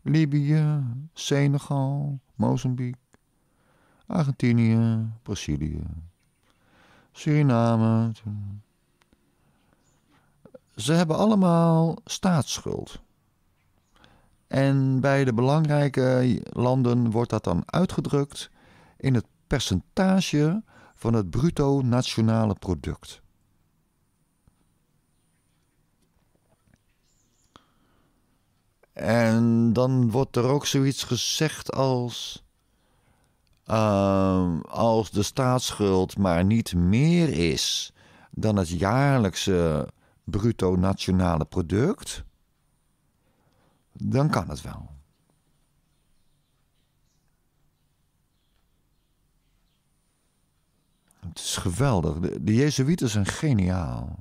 Libië, Senegal, Mozambique, Argentinië, Brazilië, Suriname. Ze hebben allemaal staatsschuld. En bij de belangrijke landen wordt dat dan uitgedrukt in het percentage van het bruto nationale product. En dan wordt er ook zoiets gezegd als Ehm, als de staatsschuld maar niet meer is dan het jaarlijkse bruto nationale product, dan kan het wel. Het is geweldig. De, de Jezuïeten zijn geniaal.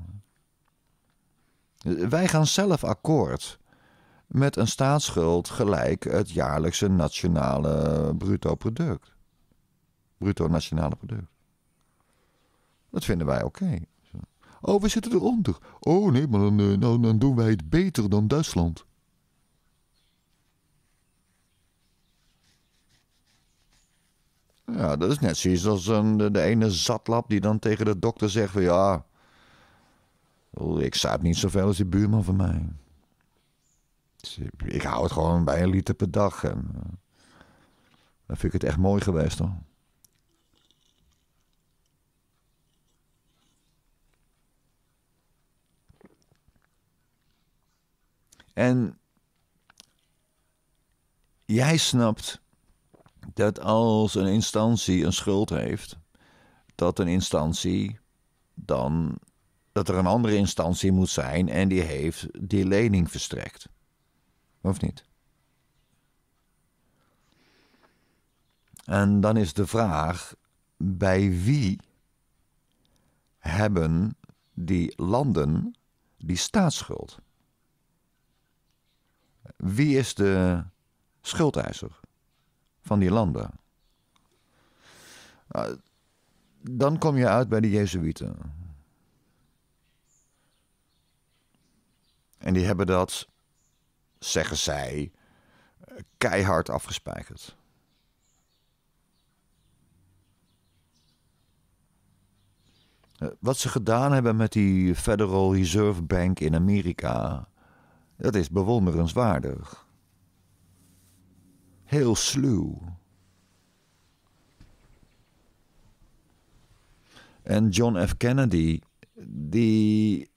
Wij gaan zelf akkoord met een staatsschuld gelijk het jaarlijkse nationale bruto product bruto nationale product. Dat vinden wij oké. Oh, we zitten eronder. Oh nee, maar dan, eh, nou, dan doen wij het beter dan Duitsland. Ja, dat is net zoiets als een, de, de ene zatlap die dan tegen de dokter zegt van ja, ik zuip niet zoveel als die buurman van mij. Dus ik, hou het gewoon bij een liter per dag en eh, dan vind ik het echt mooi geweest hoor. En jij snapt dat als een instantie een schuld heeft, dat een instantie dan dat er een andere instantie moet zijn en die heeft die lening verstrekt. Of niet? En dan is de vraag: bij wie hebben die landen die staatsschuld? Wie is de schuldeiser van die landen? Ah, dan kom je uit bij de Jezuïeten. En die hebben dat, zeggen zij, keihard afgespijkerd. Eh, wat ze gedaan hebben met die Federal Reserve Bank in Amerika. Dat is bewonderenswaardig. Heel sluw. En John F. Kennedy, die.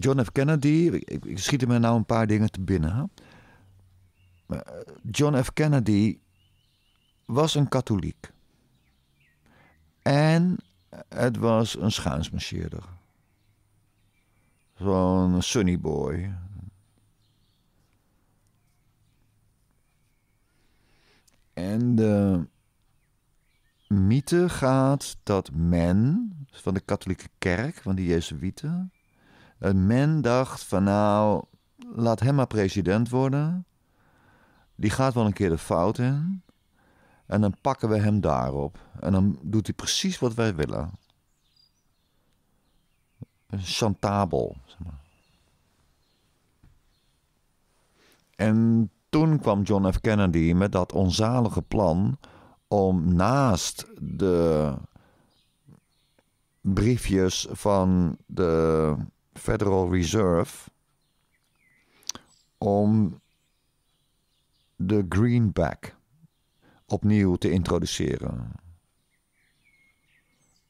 John F. Kennedy, ik, schiet er me nou een paar dingen te binnen. Eh, John F. Kennedy was een katholiek. En het was een schaansmarcheerder. Zo'n sunny boy. En de mythe gaat dat men, van de katholieke kerk, van de Jezuïeten, dat men dacht van nou, laat hem maar president worden. Die gaat wel een keer de fout in. En dan pakken we hem daarop. En dan doet hij precies wat wij willen. Chantabel. Zeg maar. En toen kwam John F. Kennedy met dat onzalige plan om naast de briefjes van de Federal Reserve om de greenback opnieuw te introduceren.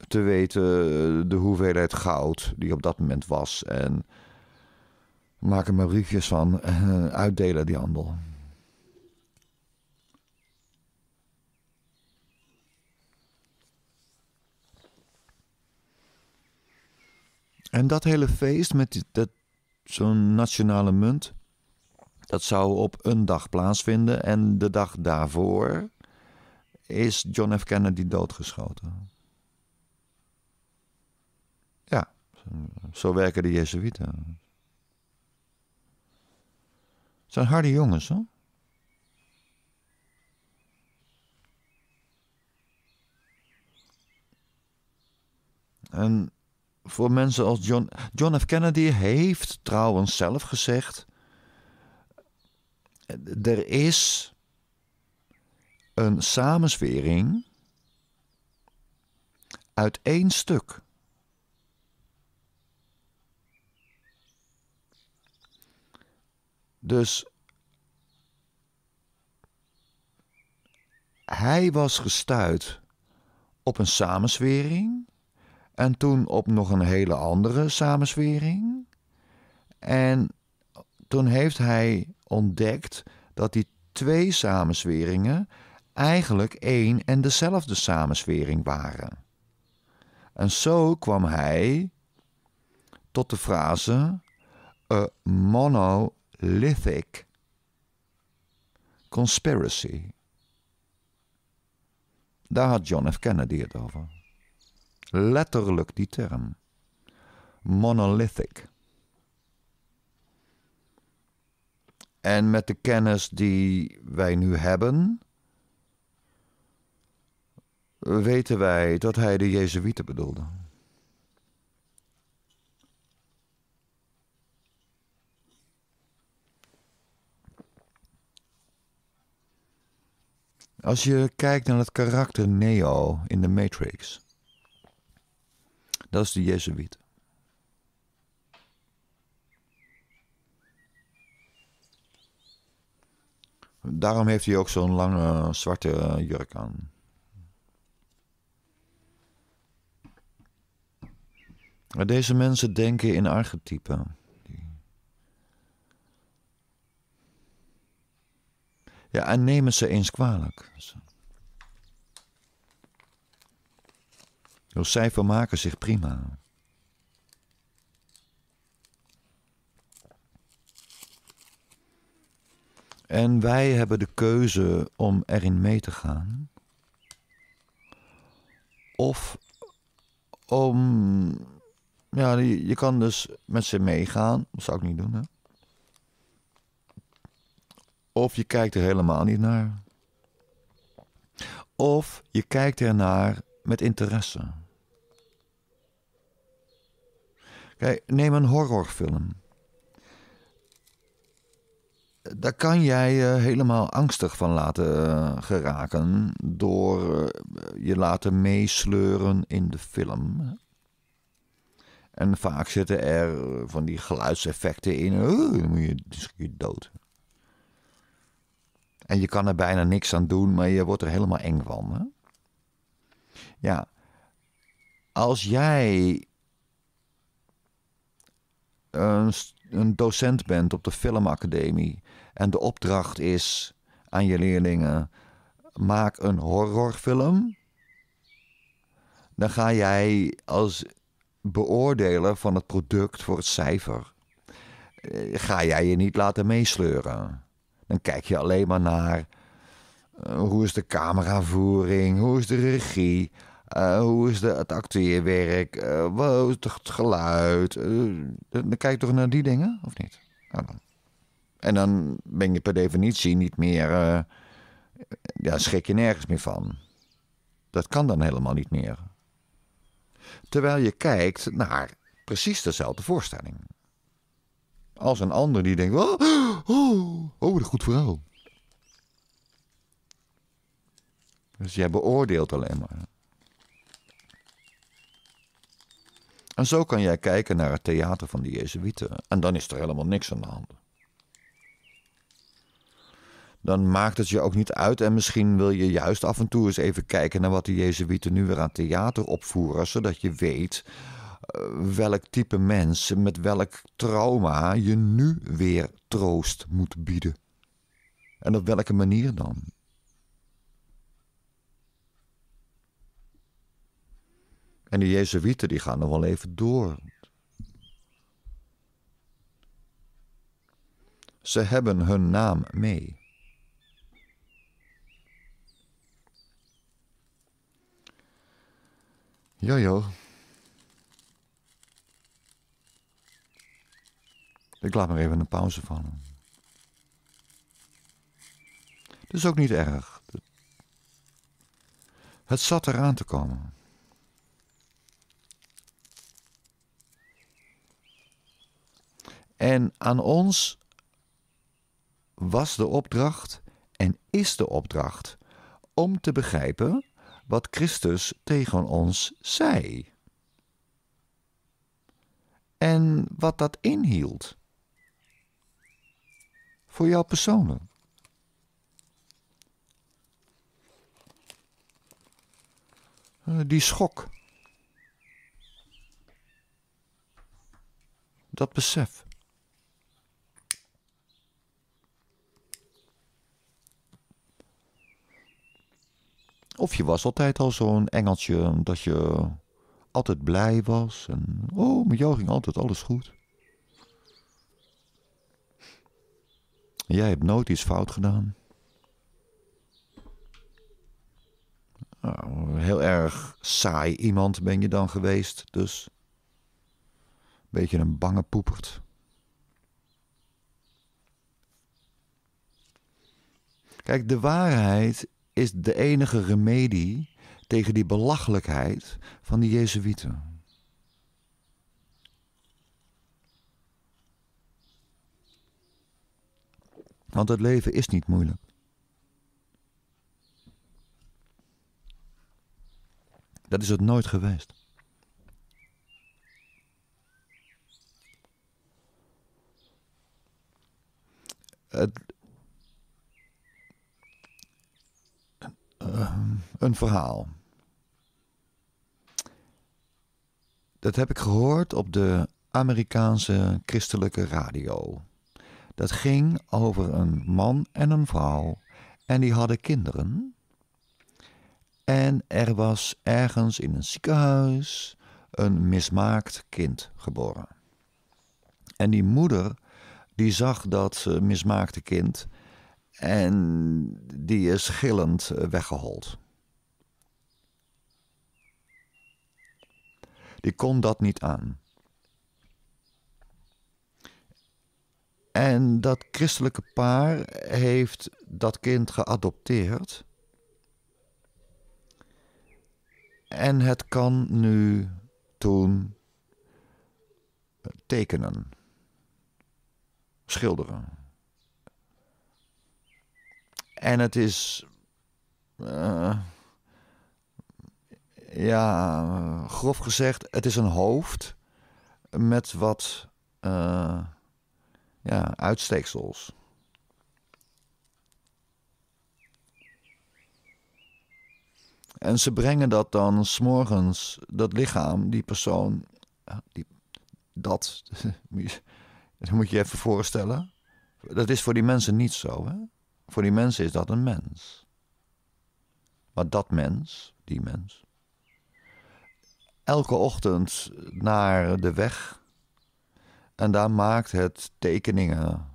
Te weten eh, de hoeveelheid goud die op dat moment was. En maak er maar briefjes van. Eh, uitdelen die handel. En dat hele feest met dat, zo'n nationale munt, dat zou op een dag plaatsvinden en de dag daarvoor is John F. Kennedy doodgeschoten. Ja, zo werken de Jezuïten. Het zijn harde jongens, hè? En voor mensen als John, John F. Kennedy heeft trouwens zelf gezegd: er is een samenswering uit één stuk. Dus hij was gestuurd op een samenswering en toen op nog een hele andere samenswering. En toen heeft hij ontdekt dat die twee samensweringen eigenlijk één en dezelfde samenswering waren. En zo kwam hij tot de frase a monolithic conspiracy. Daar had John F. Kennedy het over. Letterlijk die term. Monolithic. En met de kennis die wij nu hebben, weten wij dat hij de Jezuïeten bedoelde. Als je kijkt naar het karakter Neo in de Matrix, dat is de Jezuïet. Daarom heeft hij ook zo'n lange zwarte jurk aan. Maar deze mensen denken in archetypen. Ja, en nemen ze eens kwalijk. Dus zij vermaken zich prima. En wij hebben de keuze om erin mee te gaan. Of om ja, je, kan dus met ze meegaan. Dat zou ik niet doen, hè. Of je kijkt er helemaal niet naar. Of je kijkt ernaar met interesse. Kijk, neem een horrorfilm. Daar kan jij je eh, helemaal angstig van laten eh, geraken door eh, je laten meesleuren in de film. En vaak zitten er eh, van die geluidseffecten in. Eh, dan moet je, schiet je dood. En je kan er bijna niks aan doen, maar je wordt er helemaal eng van. Hè? Ja, als jij een, een, docent bent op de filmacademie en de opdracht is aan je leerlingen: maak een horrorfilm. Dan ga jij als beoordelen van het product voor het cijfer. Eh, ga jij je niet laten meesleuren? Dan kijk je alleen maar naar eh, hoe is de cameravoering, hoe is de regie, eh, hoe is de, het acteerwerk, wat is het geluid. dan kijk je toch naar die dingen, of niet? Ah, dan. En dan ben je per definitie niet meer, ja, schrik je nergens meer van. Dat kan dan helemaal niet meer terwijl je kijkt naar precies dezelfde voorstelling. Als een ander die denkt: oh, oh, oh wat een goed verhaal. Dus jij beoordeelt alleen maar. En zo kan jij kijken naar het theater van de Jezuïeten. En dan is er helemaal niks aan de hand dan maakt het je ook niet uit. En misschien wil je juist af en toe eens even kijken naar wat de Jezuïeten nu weer aan theater opvoeren, zodat je weet eh, welk type mens met welk trauma je nu weer troost moet bieden. En op welke manier dan? En de Jezuïeten die gaan nog wel even door. Ze hebben hun naam mee. Jojo. Ik laat maar even een pauze vallen. Dat is ook niet erg. Het zat eraan te komen. En aan ons was de opdracht en is de opdracht om te begrijpen wat Christus tegen ons zei. En wat dat inhield. Voor jouw personen. Eh, die schok. Dat besef. Of je was altijd al zo'n engeltje dat je altijd blij was. En oh, met jou ging altijd alles goed. Jij hebt nooit iets fout gedaan. Nou, heel erg saai iemand ben je dan geweest, dus. Beetje een bange poepert. Kijk, de waarheid is de enige remedie tegen die belachelijkheid van die Jezuïeten. Want het leven is niet moeilijk. Dat is het nooit geweest. Het Ehm, een verhaal. Dat heb ik gehoord op de Amerikaanse christelijke radio. Dat ging over een man en een vrouw en die hadden kinderen. En er was ergens in een ziekenhuis een mismaakt kind geboren. En die moeder die zag dat eh, mismaakte kind en die is gillend eh, weggehold. Die kon dat niet aan. En dat christelijke paar heeft dat kind geadopteerd. En het kan nu toen tekenen, schilderen. En het is. Eh, ja, grof gezegd, het is een hoofd met wat uh, ja, uitsteeksels. En ze brengen dat dan s'morgens, dat lichaam, die persoon, eh, die, dat, dat moet je even voorstellen. Dat is voor die mensen niet zo, hè? Voor die mensen is dat een mens. Maar dat mens, die mens, elke ochtend naar de weg en daar maakt het tekeningen.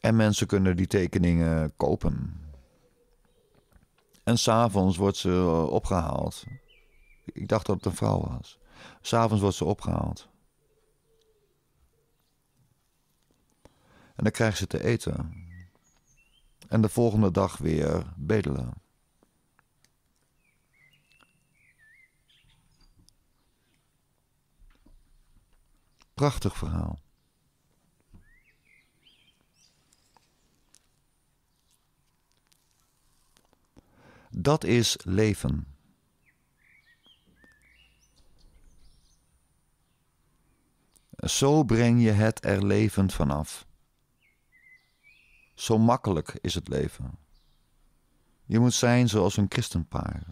En mensen kunnen die tekeningen kopen. En s'avonds wordt ze opgehaald. Ik dacht dat het een vrouw was. S'avonds wordt ze opgehaald. En dan krijgen ze te eten. En de volgende dag weer bedelen. Prachtig verhaal. Dat is leven. Zo breng je het er levend vanaf. Zo makkelijk is het leven. Je moet zijn zoals een christenpaar.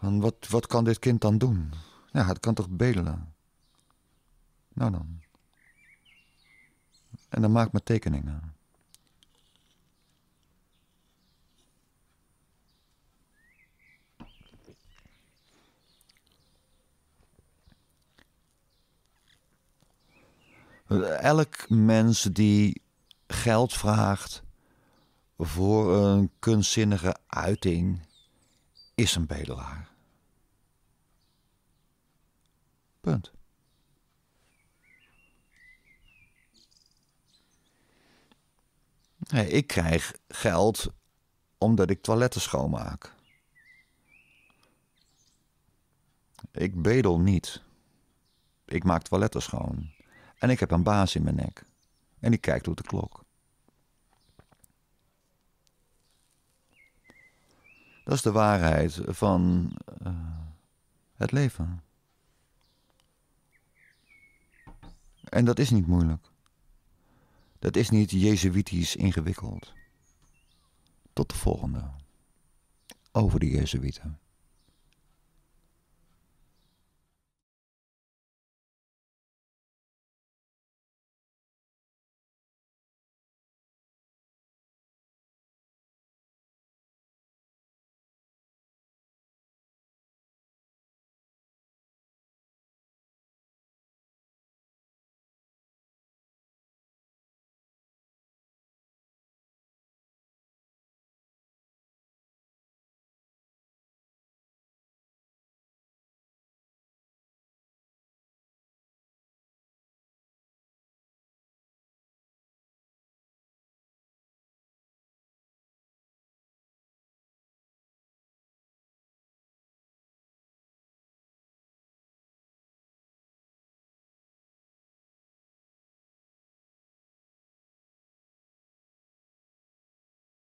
En wat, wat kan dit kind dan doen? Ja, het kan toch bedelen? Nou dan. En dan maak maar tekeningen. Elk mens die geld vraagt voor een kunstzinnige uiting is een bedelaar. Punt. ik krijg geld omdat ik toiletten schoonmaak. Ik bedel niet. Ik maak toiletten schoon. En ik heb een baas in mijn nek. En die kijkt op de klok. Dat is de waarheid van eh, het leven. En dat is niet moeilijk. Dat is niet jezuïtisch ingewikkeld. Tot de volgende. Over de jezuïeten.